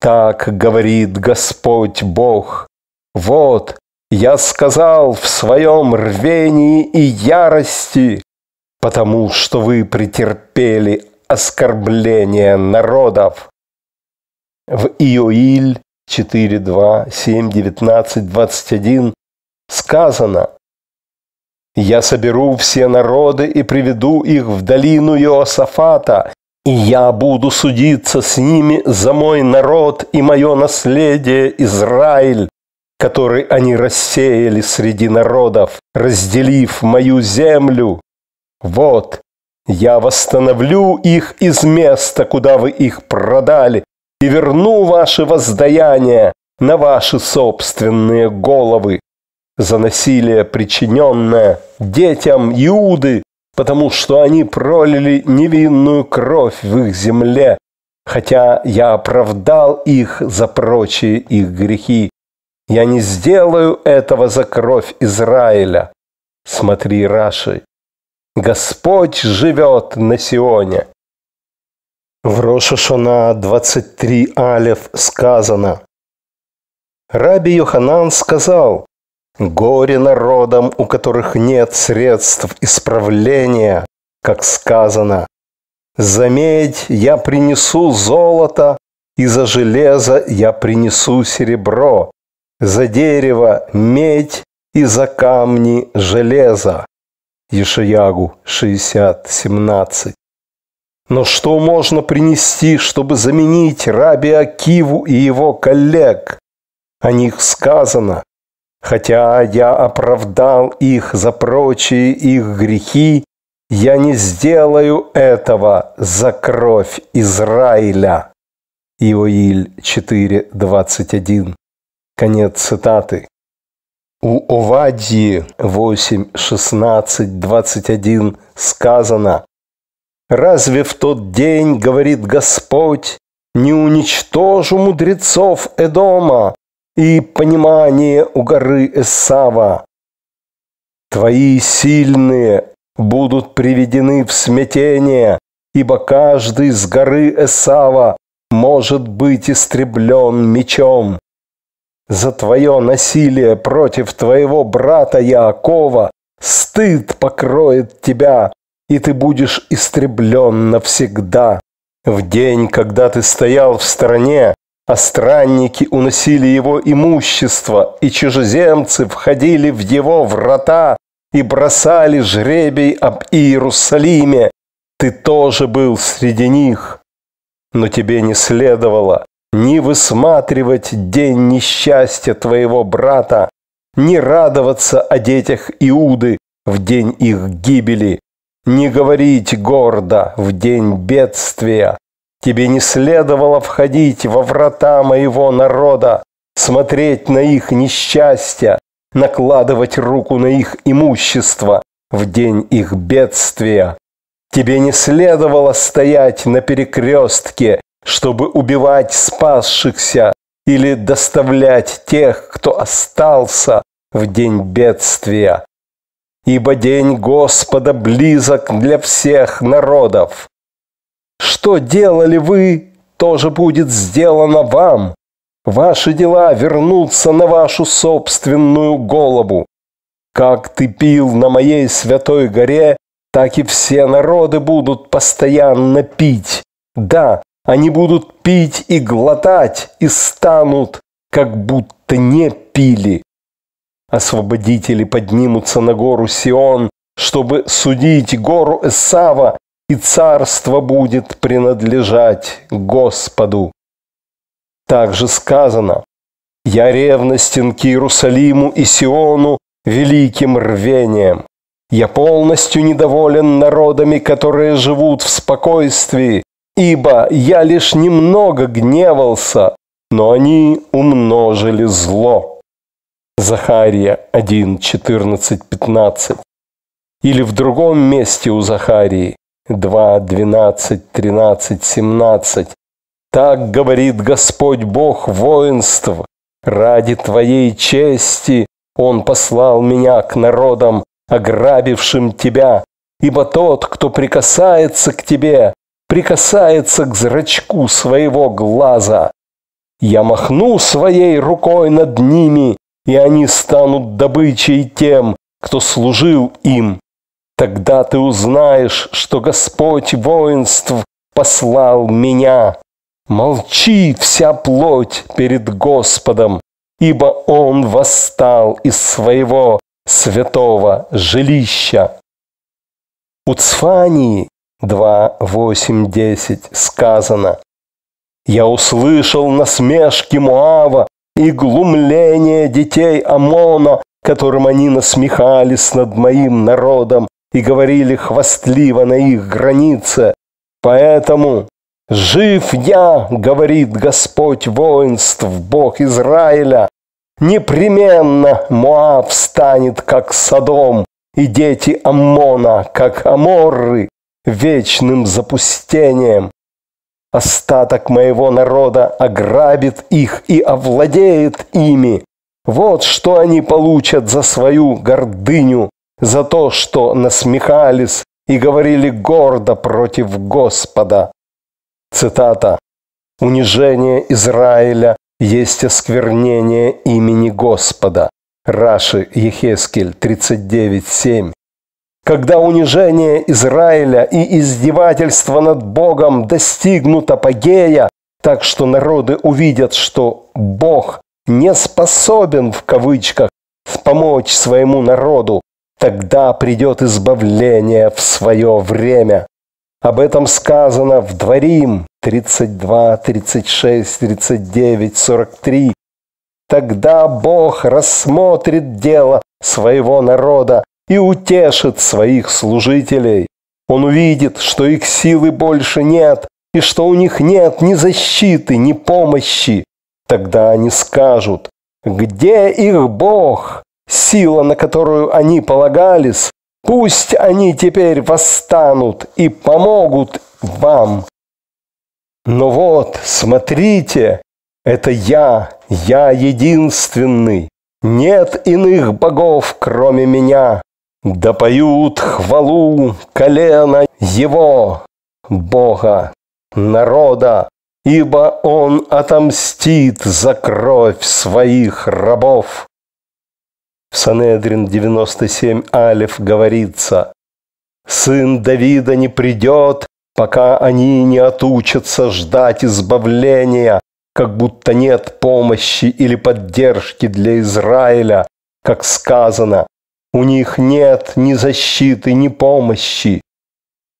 Так говорит Господь Бог. Вот, я сказал в своем рвении и ярости, потому что вы претерпели оскорбление народов. В Иоиль 4, 2, 7, 19, 21 сказано «Я соберу все народы и приведу их в долину Иосафата, и я буду судиться с ними за мой народ и мое наследие Израиль, который они рассеяли среди народов, разделив мою землю. Вот, я восстановлю их из места, куда вы их продали, и верну ваши воздаяния на ваши собственные головы за насилие, причиненное детям Иуды, потому что они пролили невинную кровь в их земле, хотя я оправдал их за прочие их грехи. Я не сделаю этого за кровь Израиля. Смотри, Раши. Господь живет на Сионе. В Рошашана 23 Алев сказано Раби Йоханан сказал «Горе народам, у которых нет средств исправления, как сказано. Заметь, я принесу золото, и за железо я принесу серебро, за дерево медь и за камни железо». Ешаягу 60, 17. Но что можно принести, чтобы заменить раби Акиву и его коллег? О них сказано. Хотя я оправдал их за прочие их грехи, я не сделаю этого за кровь Израиля. Иоиль 4.21. Конец цитаты. У Овадьи 8, 16, 21 сказано Разве в тот день, говорит Господь, не уничтожу мудрецов Эдома и понимание у горы Эсава? Твои сильные будут приведены в смятение, ибо каждый с горы Эсава может быть истреблен мечом. За твое насилие против твоего брата Якова стыд покроет тебя, и ты будешь истреблен навсегда. В день, когда ты стоял в стороне, а странники уносили его имущество, и чужеземцы входили в его врата и бросали жребий об Иерусалиме, ты тоже был среди них. Но тебе не следовало ни высматривать день несчастья твоего брата, ни радоваться о детях Иуды в день их гибели, не говорить гордо в день бедствия. Тебе не следовало входить во врата моего народа, смотреть на их несчастье, накладывать руку на их имущество в день их бедствия. Тебе не следовало стоять на перекрестке, чтобы убивать спасшихся или доставлять тех, кто остался в день бедствия ибо день Господа близок для всех народов. Что делали вы, тоже будет сделано вам. Ваши дела вернутся на вашу собственную голову. Как ты пил на моей святой горе, так и все народы будут постоянно пить. Да, они будут пить и глотать, и станут, как будто не пили. Освободители поднимутся на гору Сион, чтобы судить гору Эсава, и царство будет принадлежать Господу. Также сказано, «Я ревностен к Иерусалиму и Сиону великим рвением. Я полностью недоволен народами, которые живут в спокойствии, ибо я лишь немного гневался, но они умножили зло». Захария 1, 14, 15. Или в другом месте у Захарии 2, 12, 13, 17. Так говорит Господь Бог воинств, ради твоей чести Он послал меня к народам, ограбившим тебя, ибо тот, кто прикасается к тебе, прикасается к зрачку своего глаза. Я махну своей рукой над ними, и они станут добычей тем, кто служил им. Тогда ты узнаешь, что Господь воинств послал меня. Молчи вся плоть перед Господом, ибо Он восстал из своего святого жилища. У Цфании 2.8.10 сказано «Я услышал насмешки Муава и глумление детей ОМОНа, которым они насмехались над моим народом и говорили хвастливо на их границе. Поэтому «Жив я, — говорит Господь воинств, Бог Израиля, — непременно Моав станет, как Содом, и дети Аммона, как Аморры, вечным запустением. Остаток моего народа ограбит их и овладеет ими. Вот что они получат за свою гордыню, за то, что насмехались и говорили гордо против Господа. Цитата. «Унижение Израиля есть осквернение имени Господа». Раши, Ехескель 39.7. Когда унижение Израиля и издевательство над Богом достигнут апогея, так что народы увидят, что Бог не способен в кавычках помочь своему народу, тогда придет избавление в свое время. Об этом сказано в Дворим 32, 36, 39, 43. Тогда Бог рассмотрит дело своего народа и утешит своих служителей. Он увидит, что их силы больше нет, и что у них нет ни защиты, ни помощи. Тогда они скажут, где их Бог, сила, на которую они полагались, пусть они теперь восстанут и помогут вам. Но вот, смотрите, это я, я единственный, нет иных богов, кроме меня. Да поют хвалу колено его, Бога, народа, ибо он отомстит за кровь своих рабов. В Санедрин 97 Алиф говорится, «Сын Давида не придет, пока они не отучатся ждать избавления, как будто нет помощи или поддержки для Израиля, как сказано, у них нет ни защиты, ни помощи.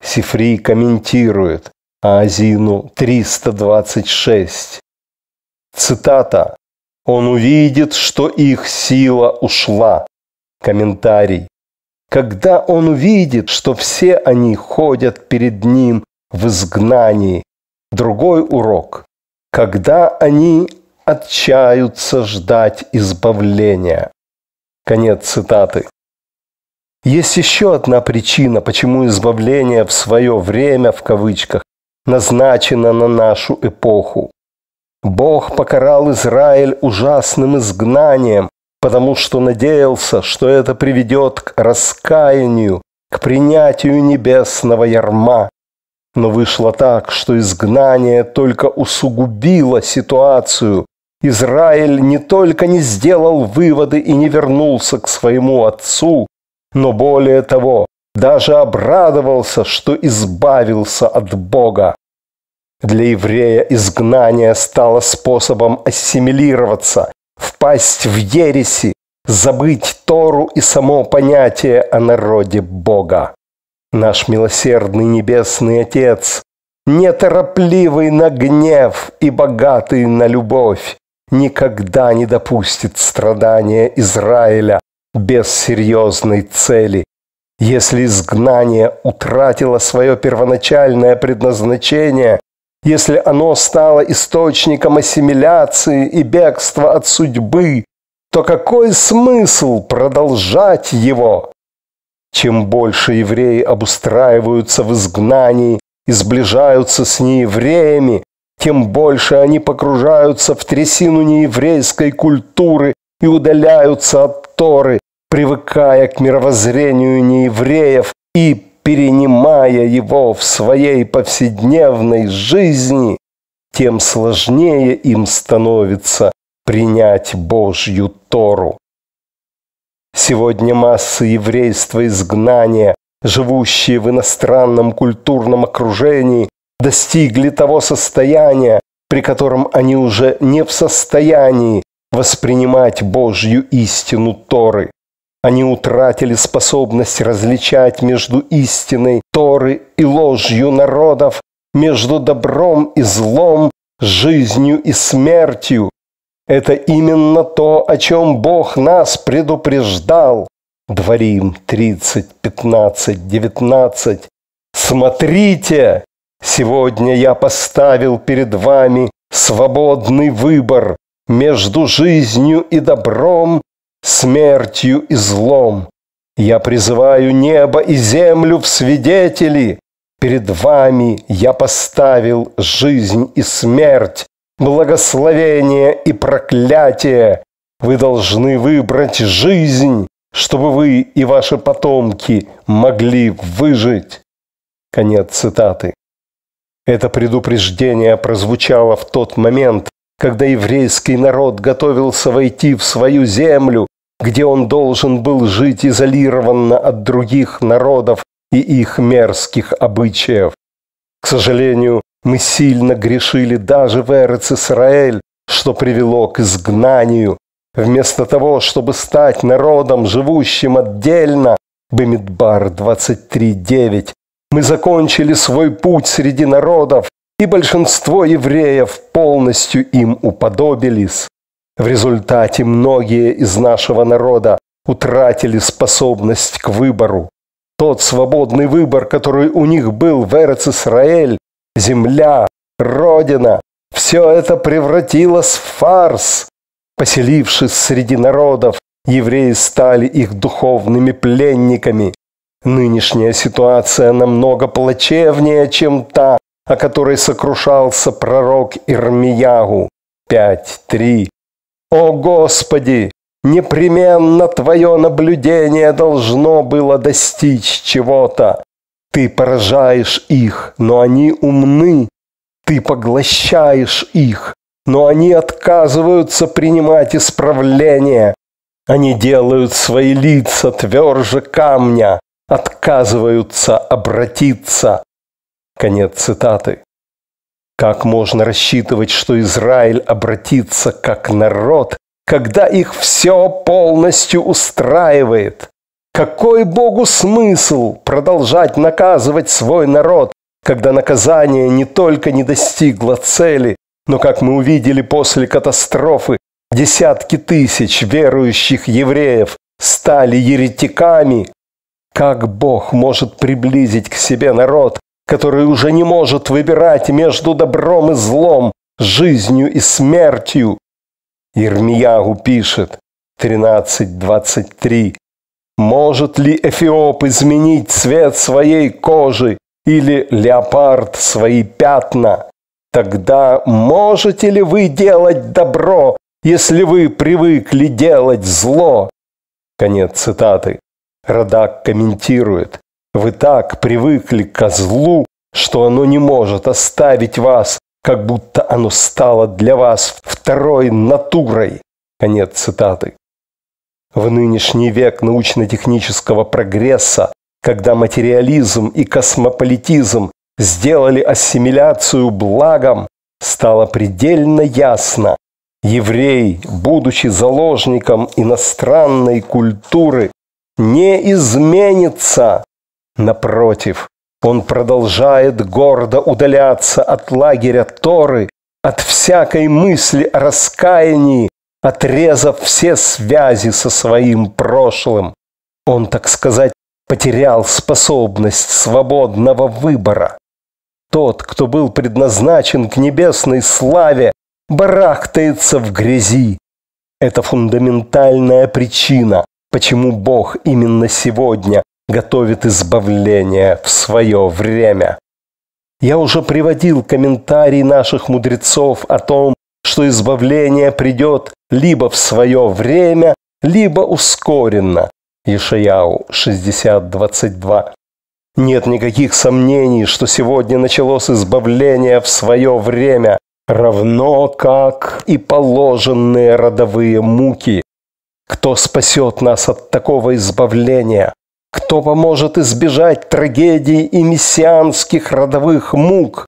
Сифри комментирует Азину 326. Цитата. Он увидит, что их сила ушла. Комментарий. Когда он увидит, что все они ходят перед ним в изгнании. Другой урок. Когда они отчаются ждать избавления. Конец цитаты. Есть еще одна причина, почему избавление в свое время, в кавычках, назначено на нашу эпоху. Бог покарал Израиль ужасным изгнанием, потому что надеялся, что это приведет к раскаянию, к принятию небесного ярма. Но вышло так, что изгнание только усугубило ситуацию. Израиль не только не сделал выводы и не вернулся к своему отцу, но более того, даже обрадовался, что избавился от Бога. Для еврея изгнание стало способом ассимилироваться, впасть в ереси, забыть Тору и само понятие о народе Бога. Наш милосердный Небесный Отец, неторопливый на гнев и богатый на любовь, никогда не допустит страдания Израиля, без серьезной цели. Если изгнание утратило свое первоначальное предназначение, если оно стало источником ассимиляции и бегства от судьбы, то какой смысл продолжать его? Чем больше евреи обустраиваются в изгнании и сближаются с неевреями, тем больше они погружаются в трясину нееврейской культуры и удаляются от Торы, привыкая к мировоззрению неевреев и перенимая его в своей повседневной жизни, тем сложнее им становится принять Божью Тору. Сегодня массы еврейства изгнания, живущие в иностранном культурном окружении, достигли того состояния, при котором они уже не в состоянии воспринимать Божью истину Торы. Они утратили способность различать между истиной Торы и ложью народов, между добром и злом, жизнью и смертью. Это именно то, о чем Бог нас предупреждал. Дворим 30, 15, 19. Смотрите, сегодня я поставил перед вами свободный выбор между жизнью и добром, смертью и злом. Я призываю небо и землю в свидетели. Перед вами я поставил жизнь и смерть, благословение и проклятие. Вы должны выбрать жизнь, чтобы вы и ваши потомки могли выжить. Конец цитаты. Это предупреждение прозвучало в тот момент, когда еврейский народ готовился войти в свою землю, где он должен был жить изолированно от других народов и их мерзких обычаев. К сожалению, мы сильно грешили даже в Эрец-Исраэль, что привело к изгнанию. Вместо того, чтобы стать народом, живущим отдельно, Бемидбар 23.9, мы закончили свой путь среди народов, и большинство евреев полностью им уподобились. В результате многие из нашего народа утратили способность к выбору. Тот свободный выбор, который у них был в Эрец-Исраэль, земля, родина, все это превратилось в фарс. Поселившись среди народов, евреи стали их духовными пленниками. Нынешняя ситуация намного плачевнее, чем та, о которой сокрушался пророк Ирмиягу 5.3. «О Господи, непременно Твое наблюдение должно было достичь чего-то. Ты поражаешь их, но они умны. Ты поглощаешь их, но они отказываются принимать исправление. Они делают свои лица тверже камня, отказываются обратиться. Конец цитаты. Как можно рассчитывать, что Израиль обратится как народ, когда их все полностью устраивает? Какой Богу смысл продолжать наказывать свой народ, когда наказание не только не достигло цели, но, как мы увидели после катастрофы, десятки тысяч верующих евреев стали еретиками? Как Бог может приблизить к себе народ, который уже не может выбирать между добром и злом, жизнью и смертью. Ирмиягу пишет 13.23. Может ли Эфиоп изменить цвет своей кожи или леопард свои пятна? Тогда можете ли вы делать добро, если вы привыкли делать зло? Конец цитаты. Радак комментирует. Вы так привыкли к козлу, что оно не может оставить вас, как будто оно стало для вас второй натурой. Конец цитаты. В нынешний век научно-технического прогресса, когда материализм и космополитизм сделали ассимиляцию благом, стало предельно ясно. Еврей, будучи заложником иностранной культуры, не изменится, Напротив, он продолжает гордо удаляться от лагеря Торы, от всякой мысли о раскаянии, отрезав все связи со своим прошлым. Он, так сказать, потерял способность свободного выбора. Тот, кто был предназначен к небесной славе, барахтается в грязи. Это фундаментальная причина, почему Бог именно сегодня готовит избавление в свое время. Я уже приводил комментарий наших мудрецов о том, что избавление придет либо в свое время, либо ускоренно. Ишаяу 60.22. Нет никаких сомнений, что сегодня началось избавление в свое время, равно как и положенные родовые муки. Кто спасет нас от такого избавления? Кто поможет избежать трагедии и мессианских родовых мук,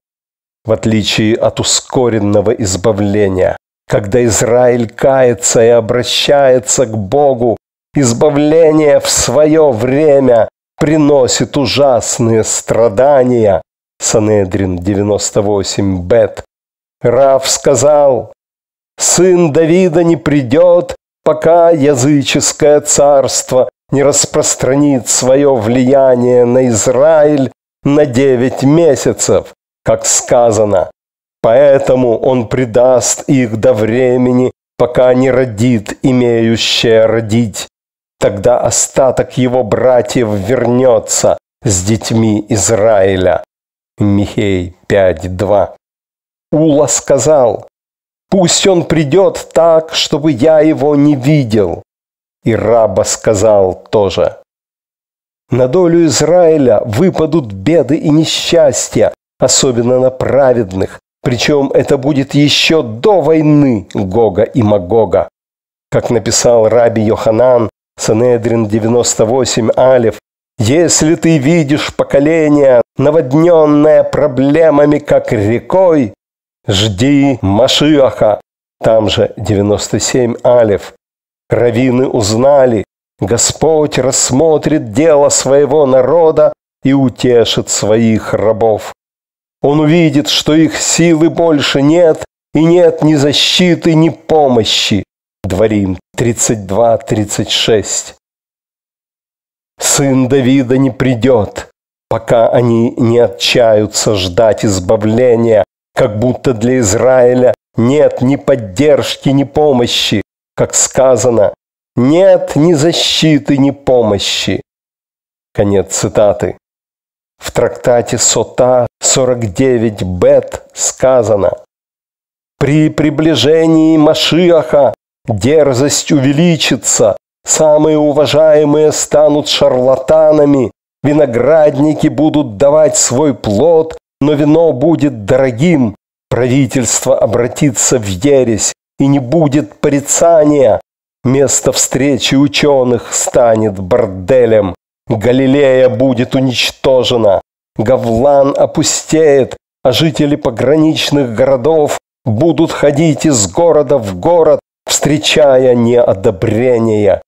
в отличие от ускоренного избавления, когда Израиль кается и обращается к Богу, избавление в свое время приносит ужасные страдания. Санедрин 98 Бет. Рав сказал, «Сын Давида не придет, пока языческое царство не распространит свое влияние на Израиль на девять месяцев, как сказано. Поэтому он предаст их до времени, пока не родит имеющее родить. Тогда остаток его братьев вернется с детьми Израиля. Михей 5.2 Ула сказал, «Пусть он придет так, чтобы я его не видел, и раба сказал тоже. На долю Израиля выпадут беды и несчастья, особенно на праведных, причем это будет еще до войны Гога и Магога. Как написал раби Йоханан, Санедрин 98 Алиф, «Если ты видишь поколение, наводненное проблемами, как рекой, жди Машиаха». Там же 97 Алиф. Равины узнали, Господь рассмотрит дело своего народа и утешит своих рабов. Он увидит, что их силы больше нет, и нет ни защиты, ни помощи. Дворим 32-36. Сын Давида не придет, пока они не отчаются ждать избавления, как будто для Израиля нет ни поддержки, ни помощи как сказано, нет ни защиты, ни помощи. Конец цитаты. В трактате Сота 49 Бет сказано «При приближении Машиаха дерзость увеличится, самые уважаемые станут шарлатанами, виноградники будут давать свой плод, но вино будет дорогим, правительство обратится в ересь, и не будет порицания. Место встречи ученых станет борделем. Галилея будет уничтожена. Гавлан опустеет, а жители пограничных городов будут ходить из города в город, встречая неодобрения.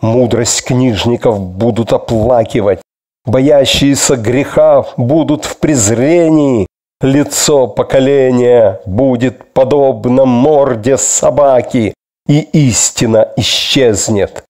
Мудрость книжников будут оплакивать, боящиеся греха будут в презрении, Лицо поколения будет подобно морде собаки, и истина исчезнет.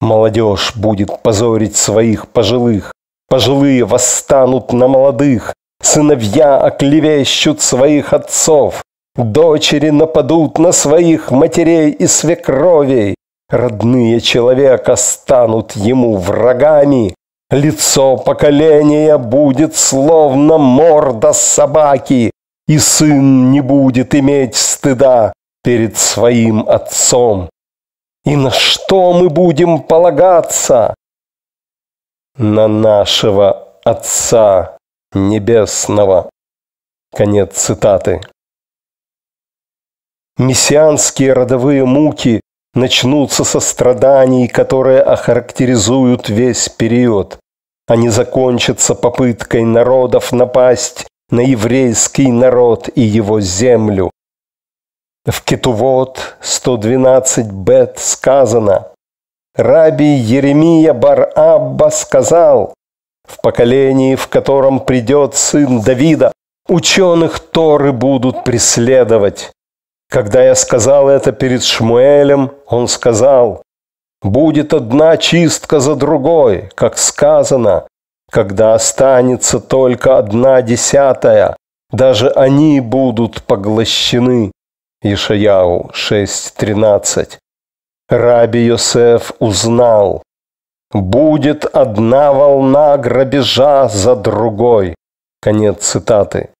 Молодежь будет позорить своих пожилых, пожилые восстанут на молодых, сыновья оклевещут своих отцов, дочери нападут на своих матерей и свекровей, родные человека станут ему врагами, Лицо поколения будет словно морда собаки, и сын не будет иметь стыда перед своим отцом. И на что мы будем полагаться? На нашего Отца Небесного. Конец цитаты. Мессианские родовые муки начнутся со страданий, которые охарактеризуют весь период. Они а закончатся попыткой народов напасть на еврейский народ и его землю. В Китувод 112 бет сказано «Раби Еремия Бар-Абба сказал, в поколении, в котором придет сын Давида, ученых Торы будут преследовать. Когда я сказал это перед Шмуэлем, он сказал, Будет одна чистка за другой, как сказано, когда останется только одна десятая, даже они будут поглощены. Ишаяу 6.13 Раби Йосеф узнал, «Будет одна волна грабежа за другой». Конец цитаты.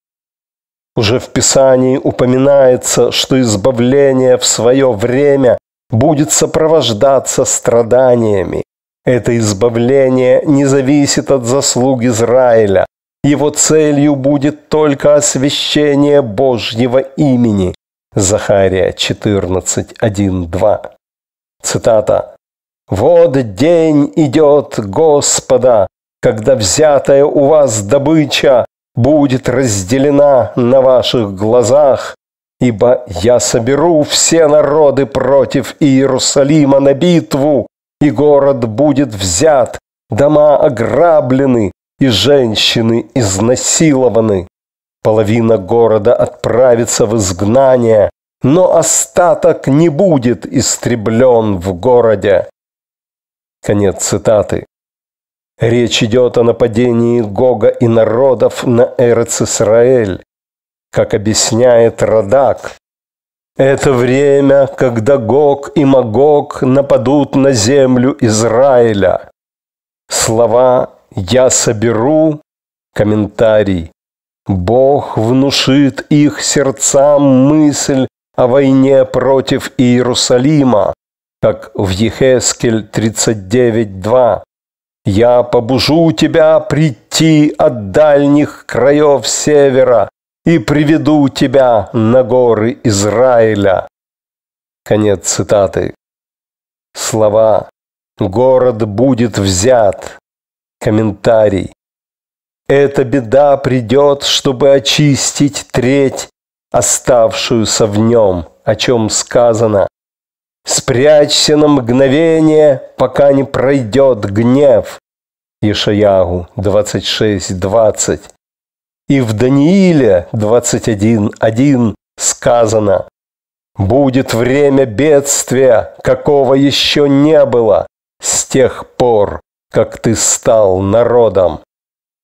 Уже в Писании упоминается, что избавление в свое время будет сопровождаться страданиями. Это избавление не зависит от заслуг Израиля. Его целью будет только освящение Божьего имени. Захария 14.1.2. Цитата. «Вот день идет Господа, когда взятая у вас добыча будет разделена на ваших глазах, Ибо я соберу все народы против Иерусалима на битву, и город будет взят, дома ограблены, и женщины изнасилованы. Половина города отправится в изгнание, но остаток не будет истреблен в городе. Конец цитаты. Речь идет о нападении Гога и народов на эрец как объясняет Радак, это время, когда Гог и Магог нападут на землю Израиля. Слова «я соберу» комментарий. Бог внушит их сердцам мысль о войне против Иерусалима, как в Ехескель 39.2. «Я побужу тебя прийти от дальних краев севера, и приведу тебя на горы Израиля». Конец цитаты. Слова «Город будет взят». Комментарий. Эта беда придет, чтобы очистить треть, оставшуюся в нем, о чем сказано. Спрячься на мгновение, пока не пройдет гнев. Ишаягу 26.20. И в Данииле 21.1 сказано «Будет время бедствия, какого еще не было с тех пор, как ты стал народом».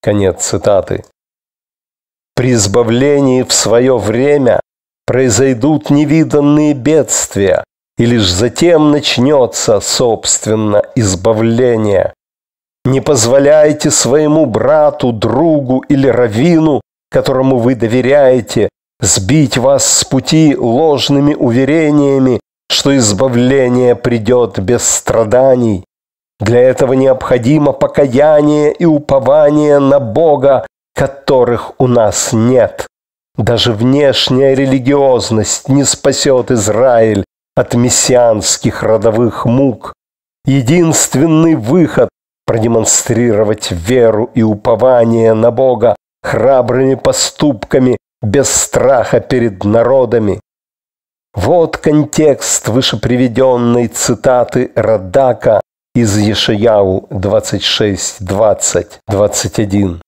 Конец цитаты. При избавлении в свое время произойдут невиданные бедствия, и лишь затем начнется, собственно, избавление. Не позволяйте своему брату, другу или раввину, которому вы доверяете, сбить вас с пути ложными уверениями, что избавление придет без страданий. Для этого необходимо покаяние и упование на Бога, которых у нас нет. Даже внешняя религиозность не спасет Израиль от мессианских родовых мук. Единственный выход продемонстрировать веру и упование на Бога храбрыми поступками, без страха перед народами. Вот контекст вышеприведенной цитаты Радака из Ешаяу 26, 20, 21.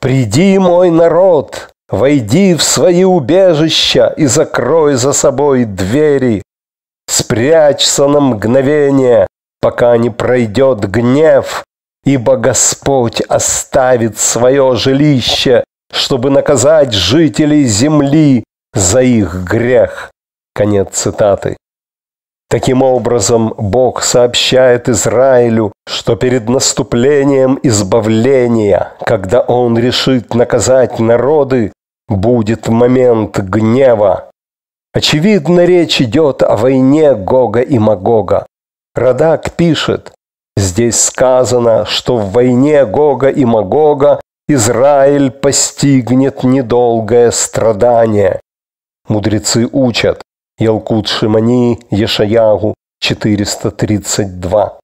«Приди, мой народ, войди в свои убежища и закрой за собой двери, спрячься на мгновение, пока не пройдет гнев, ибо Господь оставит свое жилище, чтобы наказать жителей земли за их грех». Конец цитаты. Таким образом, Бог сообщает Израилю, что перед наступлением избавления, когда Он решит наказать народы, будет момент гнева. Очевидно, речь идет о войне Гога и Магога. Радак пишет, здесь сказано, что в войне Гога и Магога Израиль постигнет недолгое страдание. Мудрецы учат, Ялкут Шимани, Ешаягу, 432.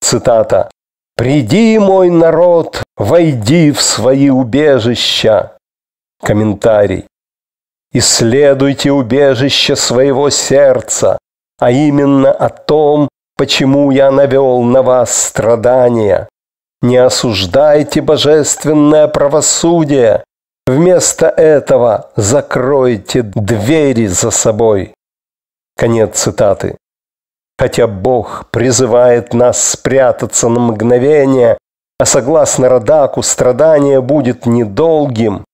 Цитата. «Приди, мой народ, войди в свои убежища». Комментарий. «Исследуйте убежище своего сердца, а именно о том, почему я навел на вас страдания. Не осуждайте божественное правосудие. Вместо этого закройте двери за собой. Конец цитаты. Хотя Бог призывает нас спрятаться на мгновение, а согласно Радаку страдание будет недолгим,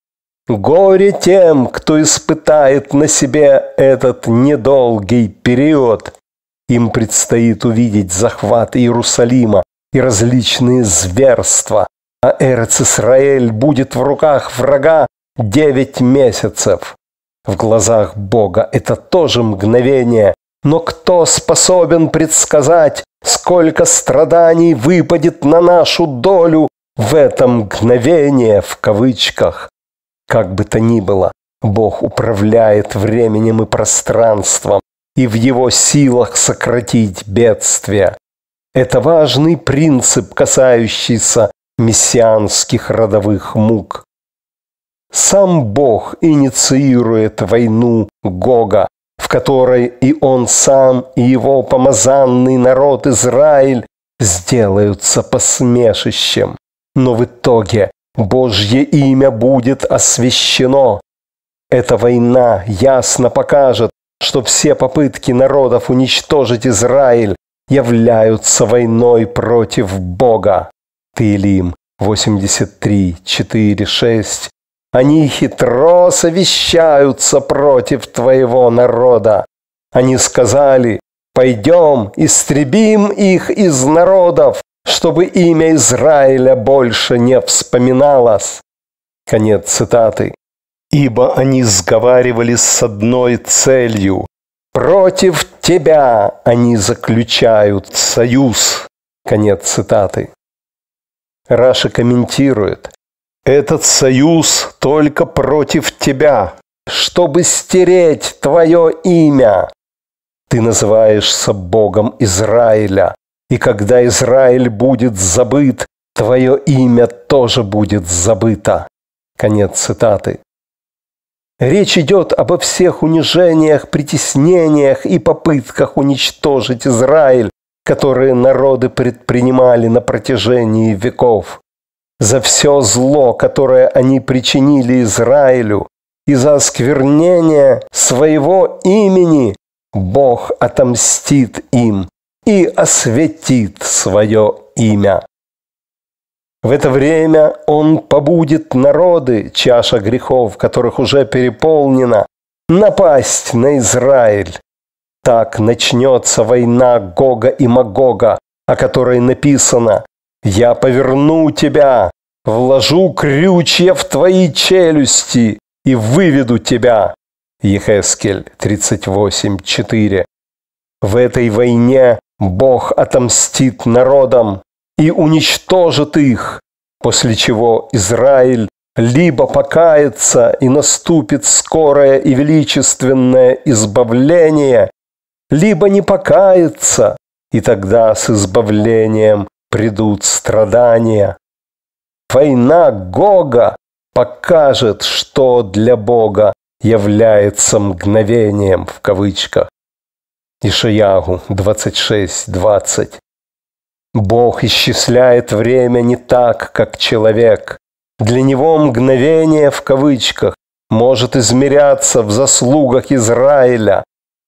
горе тем, кто испытает на себе этот недолгий период. Им предстоит увидеть захват Иерусалима и различные зверства, а Эрец-Исраэль будет в руках врага девять месяцев. В глазах Бога это тоже мгновение, но кто способен предсказать, сколько страданий выпадет на нашу долю в это мгновение в кавычках? Как бы то ни было, Бог управляет временем и пространством, и в его силах сократить бедствия. Это важный принцип, касающийся мессианских родовых мук. Сам Бог инициирует войну Гога, в которой и он сам, и его помазанный народ Израиль сделаются посмешищем. Но в итоге Божье имя будет освящено. Эта война ясно покажет, что все попытки народов уничтожить Израиль являются войной против Бога. Таилим 83, 4, 6. Они хитро совещаются против твоего народа. Они сказали, пойдем, истребим их из народов, чтобы имя Израиля больше не вспоминалось. Конец цитаты ибо они сговаривались с одной целью. «Против тебя они заключают союз». Конец цитаты. Раша комментирует, «Этот союз только против тебя, чтобы стереть твое имя. Ты называешься Богом Израиля, и когда Израиль будет забыт, твое имя тоже будет забыто». Конец цитаты. Речь идет обо всех унижениях, притеснениях и попытках уничтожить Израиль, которые народы предпринимали на протяжении веков. За все зло, которое они причинили Израилю, и за осквернение своего имени Бог отомстит им и осветит свое имя. В это время он побудит народы, чаша грехов, которых уже переполнена, напасть на Израиль. Так начнется война Гога и Магога, о которой написано «Я поверну тебя, вложу крючья в твои челюсти и выведу тебя». Ехескель 38.4 В этой войне Бог отомстит народам, и уничтожит их, после чего Израиль либо покается и наступит скорое и величественное избавление, либо не покается, и тогда с избавлением придут страдания. Война Гога покажет, что для Бога является мгновением в кавычках. Ишиягу 26.20. Бог исчисляет время не так, как человек. Для него мгновение в кавычках может измеряться в заслугах Израиля.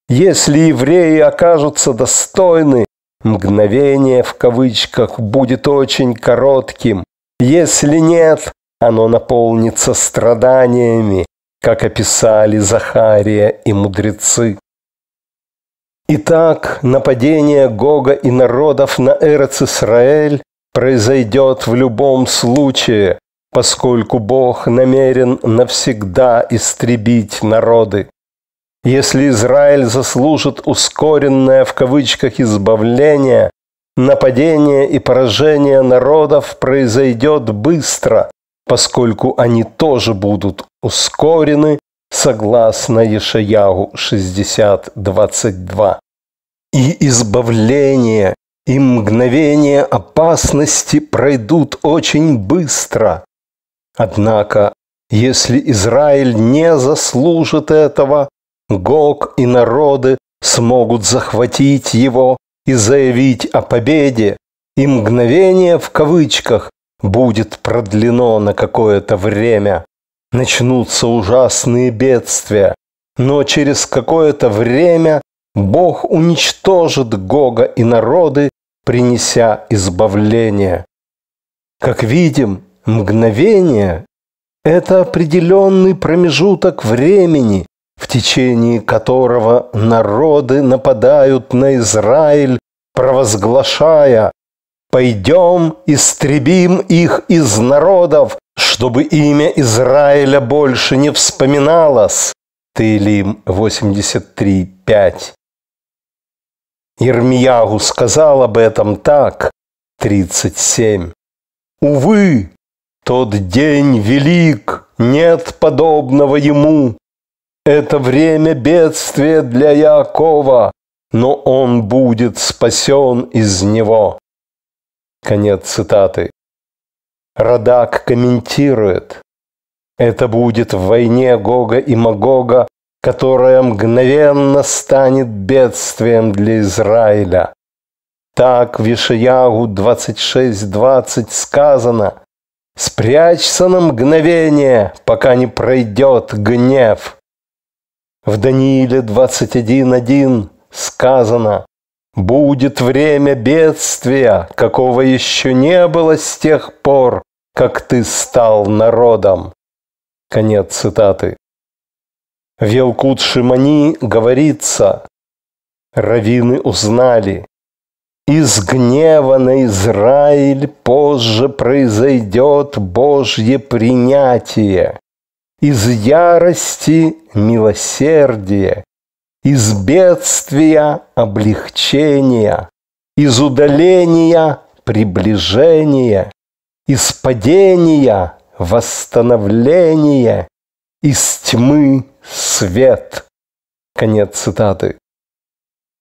Если евреи окажутся достойны, мгновение в кавычках будет очень коротким. Если нет, оно наполнится страданиями, как описали Захария и мудрецы. Итак, нападение Гога и народов на эрец произойдет в любом случае, поскольку Бог намерен навсегда истребить народы. Если Израиль заслужит ускоренное в кавычках избавление, нападение и поражение народов произойдет быстро, поскольку они тоже будут ускорены согласно Ешаягу 60.22. «И избавление, и мгновение опасности пройдут очень быстро». Однако, если Израиль не заслужит этого, Гог и народы смогут захватить его и заявить о победе, и мгновение в кавычках будет продлено на какое-то время начнутся ужасные бедствия. Но через какое-то время Бог уничтожит Гога и народы, принеся избавление. Как видим, мгновение – это определенный промежуток времени, в течение которого народы нападают на Израиль, провозглашая «Пойдем, истребим их из народов, чтобы имя Израиля больше не вспоминалось. Таилим 83.5. Ермиягу сказал об этом так. 37. Увы, тот день велик, нет подобного ему. Это время бедствия для Якова, но он будет спасен из него. Конец цитаты. Радак комментирует. Это будет в войне Гога и Магога, которая мгновенно станет бедствием для Израиля. Так в Ишиягу 26.20 сказано «Спрячься на мгновение, пока не пройдет гнев». В Данииле 21.1 сказано «Будет время бедствия, какого еще не было с тех пор, как ты стал народом. Конец цитаты. В Елкут Шимани говорится, равины узнали, из гнева на Израиль позже произойдет Божье принятие, из ярости милосердие, из бедствия облегчение, из удаления приближение, из падения восстановление, из тьмы свет. Конец цитаты.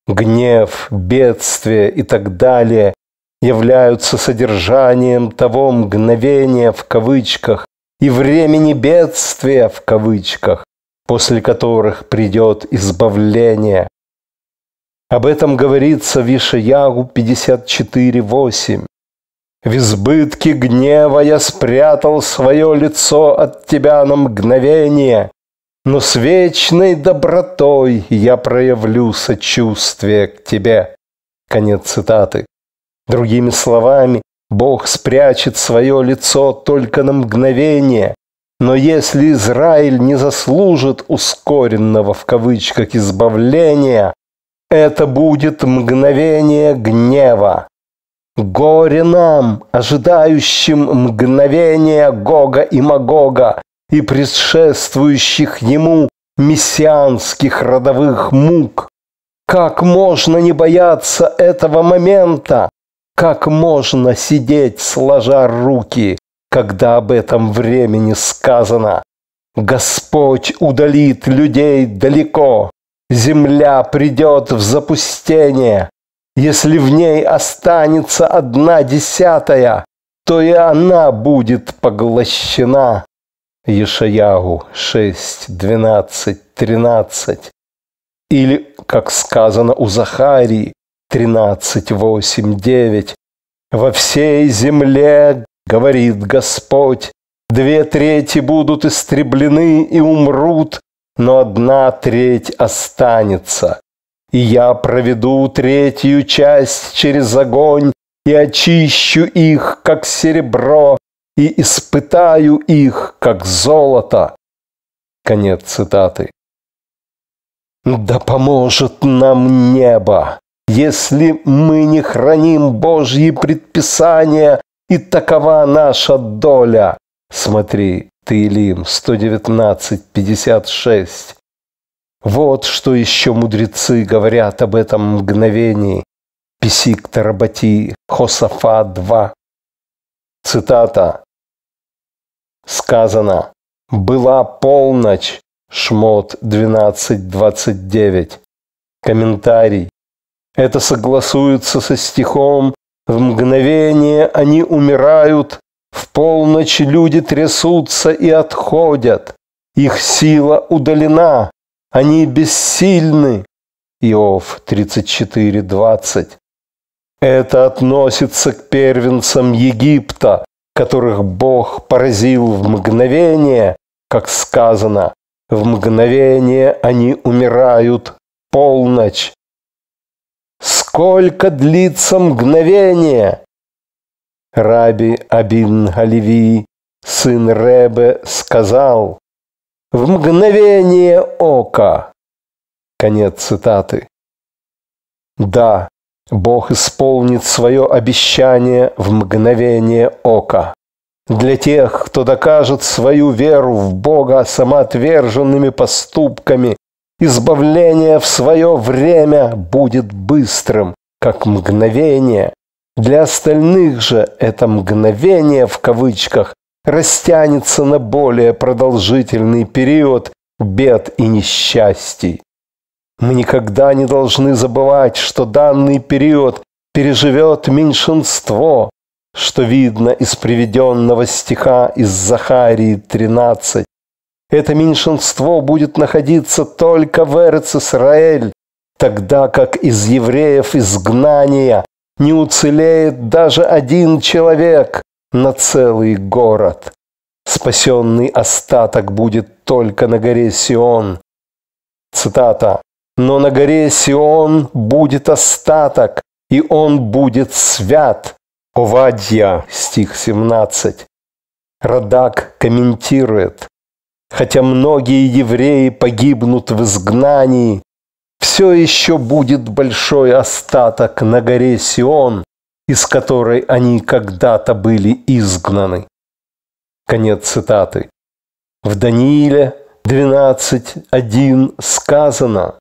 Гнев, бедствие и так далее являются содержанием того мгновения в кавычках и времени бедствия в кавычках, после которых придет избавление. Об этом говорится в Ишиягу 54.8. В избытке гнева я спрятал свое лицо от тебя на мгновение, но с вечной добротой я проявлю сочувствие к тебе». Конец цитаты. Другими словами, Бог спрячет свое лицо только на мгновение, но если Израиль не заслужит ускоренного в кавычках избавления, это будет мгновение гнева, Горе нам, ожидающим мгновения Гога и Магога и предшествующих ему мессианских родовых мук. Как можно не бояться этого момента? Как можно сидеть, сложа руки, когда об этом времени сказано? Господь удалит людей далеко, земля придет в запустение, если в ней останется одна десятая, то и она будет поглощена. Ешаягу 6, 12, 13. Или, как сказано у Захарии, 13, 8, 9. «Во всей земле, — говорит Господь, — две трети будут истреблены и умрут, но одна треть останется. И я проведу третью часть через огонь, и очищу их, как серебро, и испытаю их, как золото. Конец цитаты. Да поможет нам небо, если мы не храним Божьи предписания, и такова наша доля. Смотри, Таилим 119, 56. Вот что еще мудрецы говорят об этом мгновении. Писик Тарабати, Хосафа 2. Цитата. Сказано, была полночь, Шмот 12.29. Комментарий. Это согласуется со стихом «В мгновение они умирают, в полночь люди трясутся и отходят, их сила удалена, они бессильны. Иов 34:20. Это относится к первенцам Египта, которых Бог поразил в мгновение, как сказано, в мгновение они умирают полночь. Сколько длится мгновение? Раби Абин Халиви, сын Ребе, сказал, в мгновение ока. Конец цитаты. Да, Бог исполнит свое обещание в мгновение ока. Для тех, кто докажет свою веру в Бога самоотверженными поступками, избавление в свое время будет быстрым, как мгновение. Для остальных же это мгновение в кавычках растянется на более продолжительный период бед и несчастий. Мы никогда не должны забывать, что данный период переживет меньшинство, что видно из приведенного стиха из Захарии 13. Это меньшинство будет находиться только в эрец тогда как из евреев изгнания не уцелеет даже один человек на целый город. Спасенный остаток будет только на горе Сион. Цитата. «Но на горе Сион будет остаток, и он будет свят». Овадья, стих 17. Радак комментирует. Хотя многие евреи погибнут в изгнании, все еще будет большой остаток на горе Сион, из которой они когда-то были изгнаны. Конец цитаты. В Данииле 12.1 сказано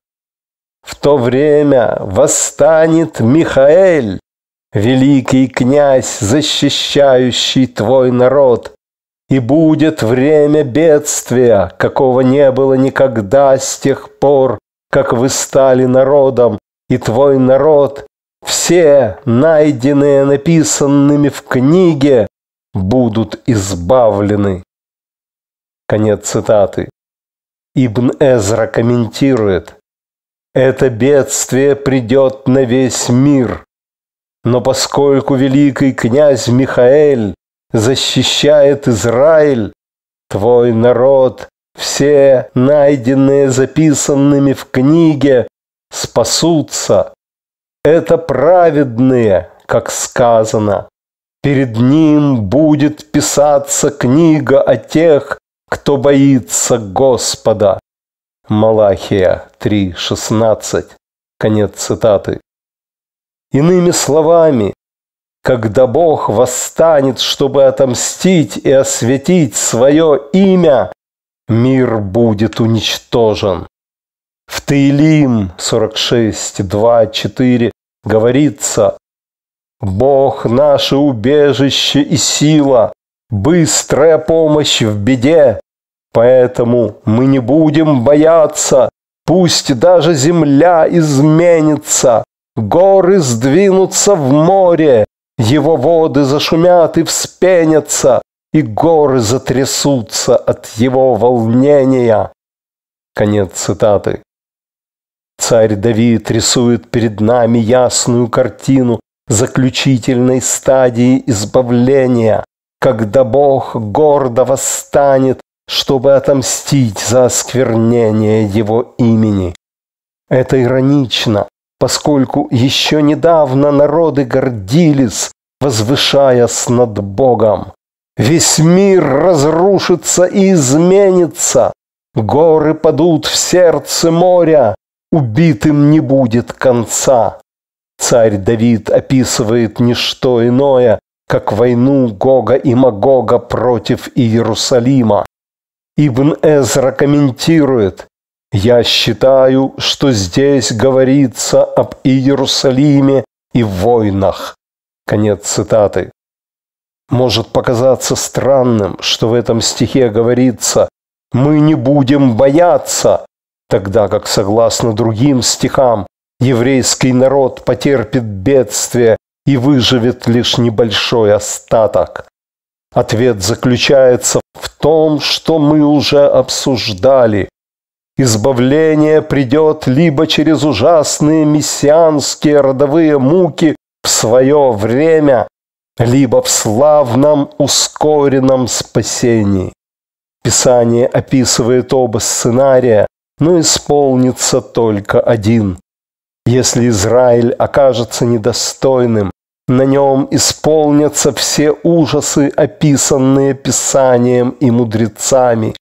«В то время восстанет Михаэль, великий князь, защищающий твой народ, и будет время бедствия, какого не было никогда с тех пор, как вы стали народом, и твой народ все, найденные написанными в книге, будут избавлены. Конец цитаты. Ибн Эзра комментирует. Это бедствие придет на весь мир. Но поскольку великий князь Михаэль защищает Израиль, твой народ, все найденные записанными в книге, спасутся это праведные, как сказано. Перед ним будет писаться книга о тех, кто боится Господа. Малахия 3.16. Конец цитаты. Иными словами, когда Бог восстанет, чтобы отомстить и осветить свое имя, мир будет уничтожен. В Таилим 46, 2, 4 говорится «Бог наше убежище и сила, быстрая помощь в беде, поэтому мы не будем бояться, пусть даже земля изменится, горы сдвинутся в море, его воды зашумят и вспенятся, и горы затрясутся от его волнения». Конец цитаты. Царь Давид рисует перед нами ясную картину заключительной стадии избавления, когда Бог гордо восстанет, чтобы отомстить за осквернение его имени. Это иронично, поскольку еще недавно народы гордились, возвышаясь над Богом. Весь мир разрушится и изменится, горы падут в сердце моря, убитым не будет конца. Царь Давид описывает не что иное, как войну Гога и Магога против Иерусалима. Ибн Эзра комментирует, «Я считаю, что здесь говорится об Иерусалиме и войнах». Конец цитаты. Может показаться странным, что в этом стихе говорится «Мы не будем бояться», тогда как, согласно другим стихам, еврейский народ потерпит бедствие и выживет лишь небольшой остаток. Ответ заключается в том, что мы уже обсуждали. Избавление придет либо через ужасные мессианские родовые муки в свое время, либо в славном ускоренном спасении. Писание описывает оба сценария, но исполнится только один. Если Израиль окажется недостойным, на нем исполнятся все ужасы, описанные Писанием и мудрецами.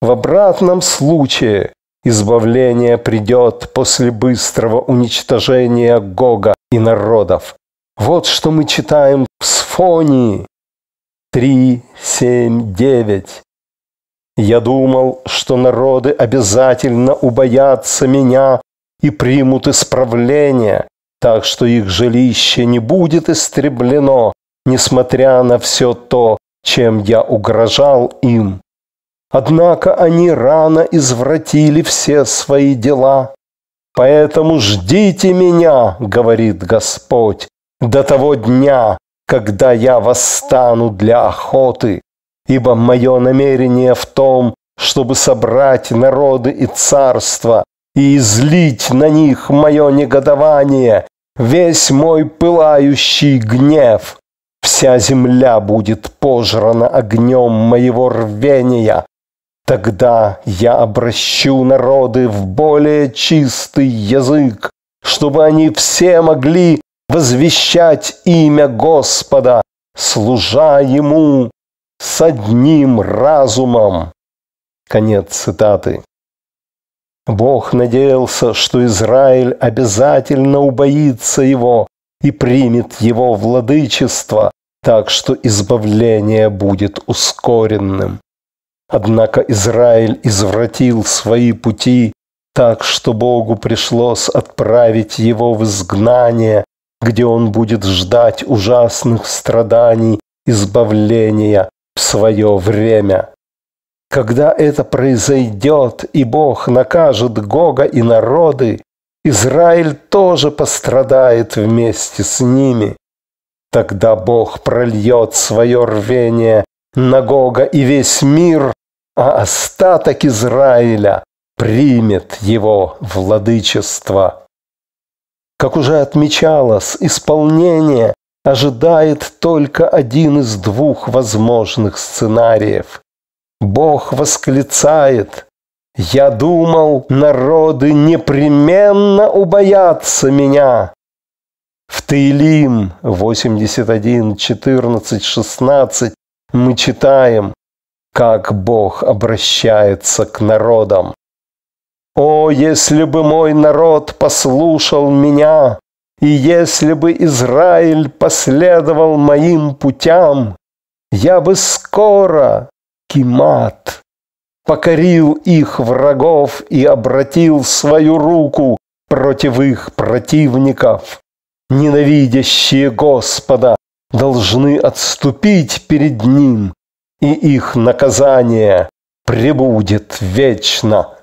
В обратном случае избавление придет после быстрого уничтожения Гога и народов. Вот что мы читаем в Сфонии 3.7.9. Я думал, что народы обязательно убоятся меня и примут исправление, так что их жилище не будет истреблено, несмотря на все то, чем я угрожал им. Однако они рано извратили все свои дела. Поэтому ждите меня, говорит Господь, до того дня, когда я восстану для охоты, ибо мое намерение в том, чтобы собрать народы и царства, и излить на них мое негодование, весь мой пылающий гнев. Вся земля будет пожрана огнем моего рвения. Тогда я обращу народы в более чистый язык, чтобы они все могли возвещать имя Господа, служа Ему с одним разумом. Конец цитаты. Бог надеялся, что Израиль обязательно убоится его и примет его владычество, так что избавление будет ускоренным. Однако Израиль извратил свои пути, так что Богу пришлось отправить его в изгнание, где он будет ждать ужасных страданий избавления в свое время. Когда это произойдет, и Бог накажет Гога и народы, Израиль тоже пострадает вместе с ними. Тогда Бог прольет свое рвение на Гога и весь мир, а остаток Израиля примет его владычество. Как уже отмечалось, исполнение ожидает только один из двух возможных сценариев. Бог восклицает «Я думал, народы непременно убоятся меня». В Таилим 81, 14, 16 мы читаем, как Бог обращается к народам. «О, если бы мой народ послушал меня, и если бы Израиль последовал моим путям, я бы скоро, Кимат, покорил их врагов и обратил свою руку против их противников. Ненавидящие Господа должны отступить перед Ним, и их наказание пребудет вечно.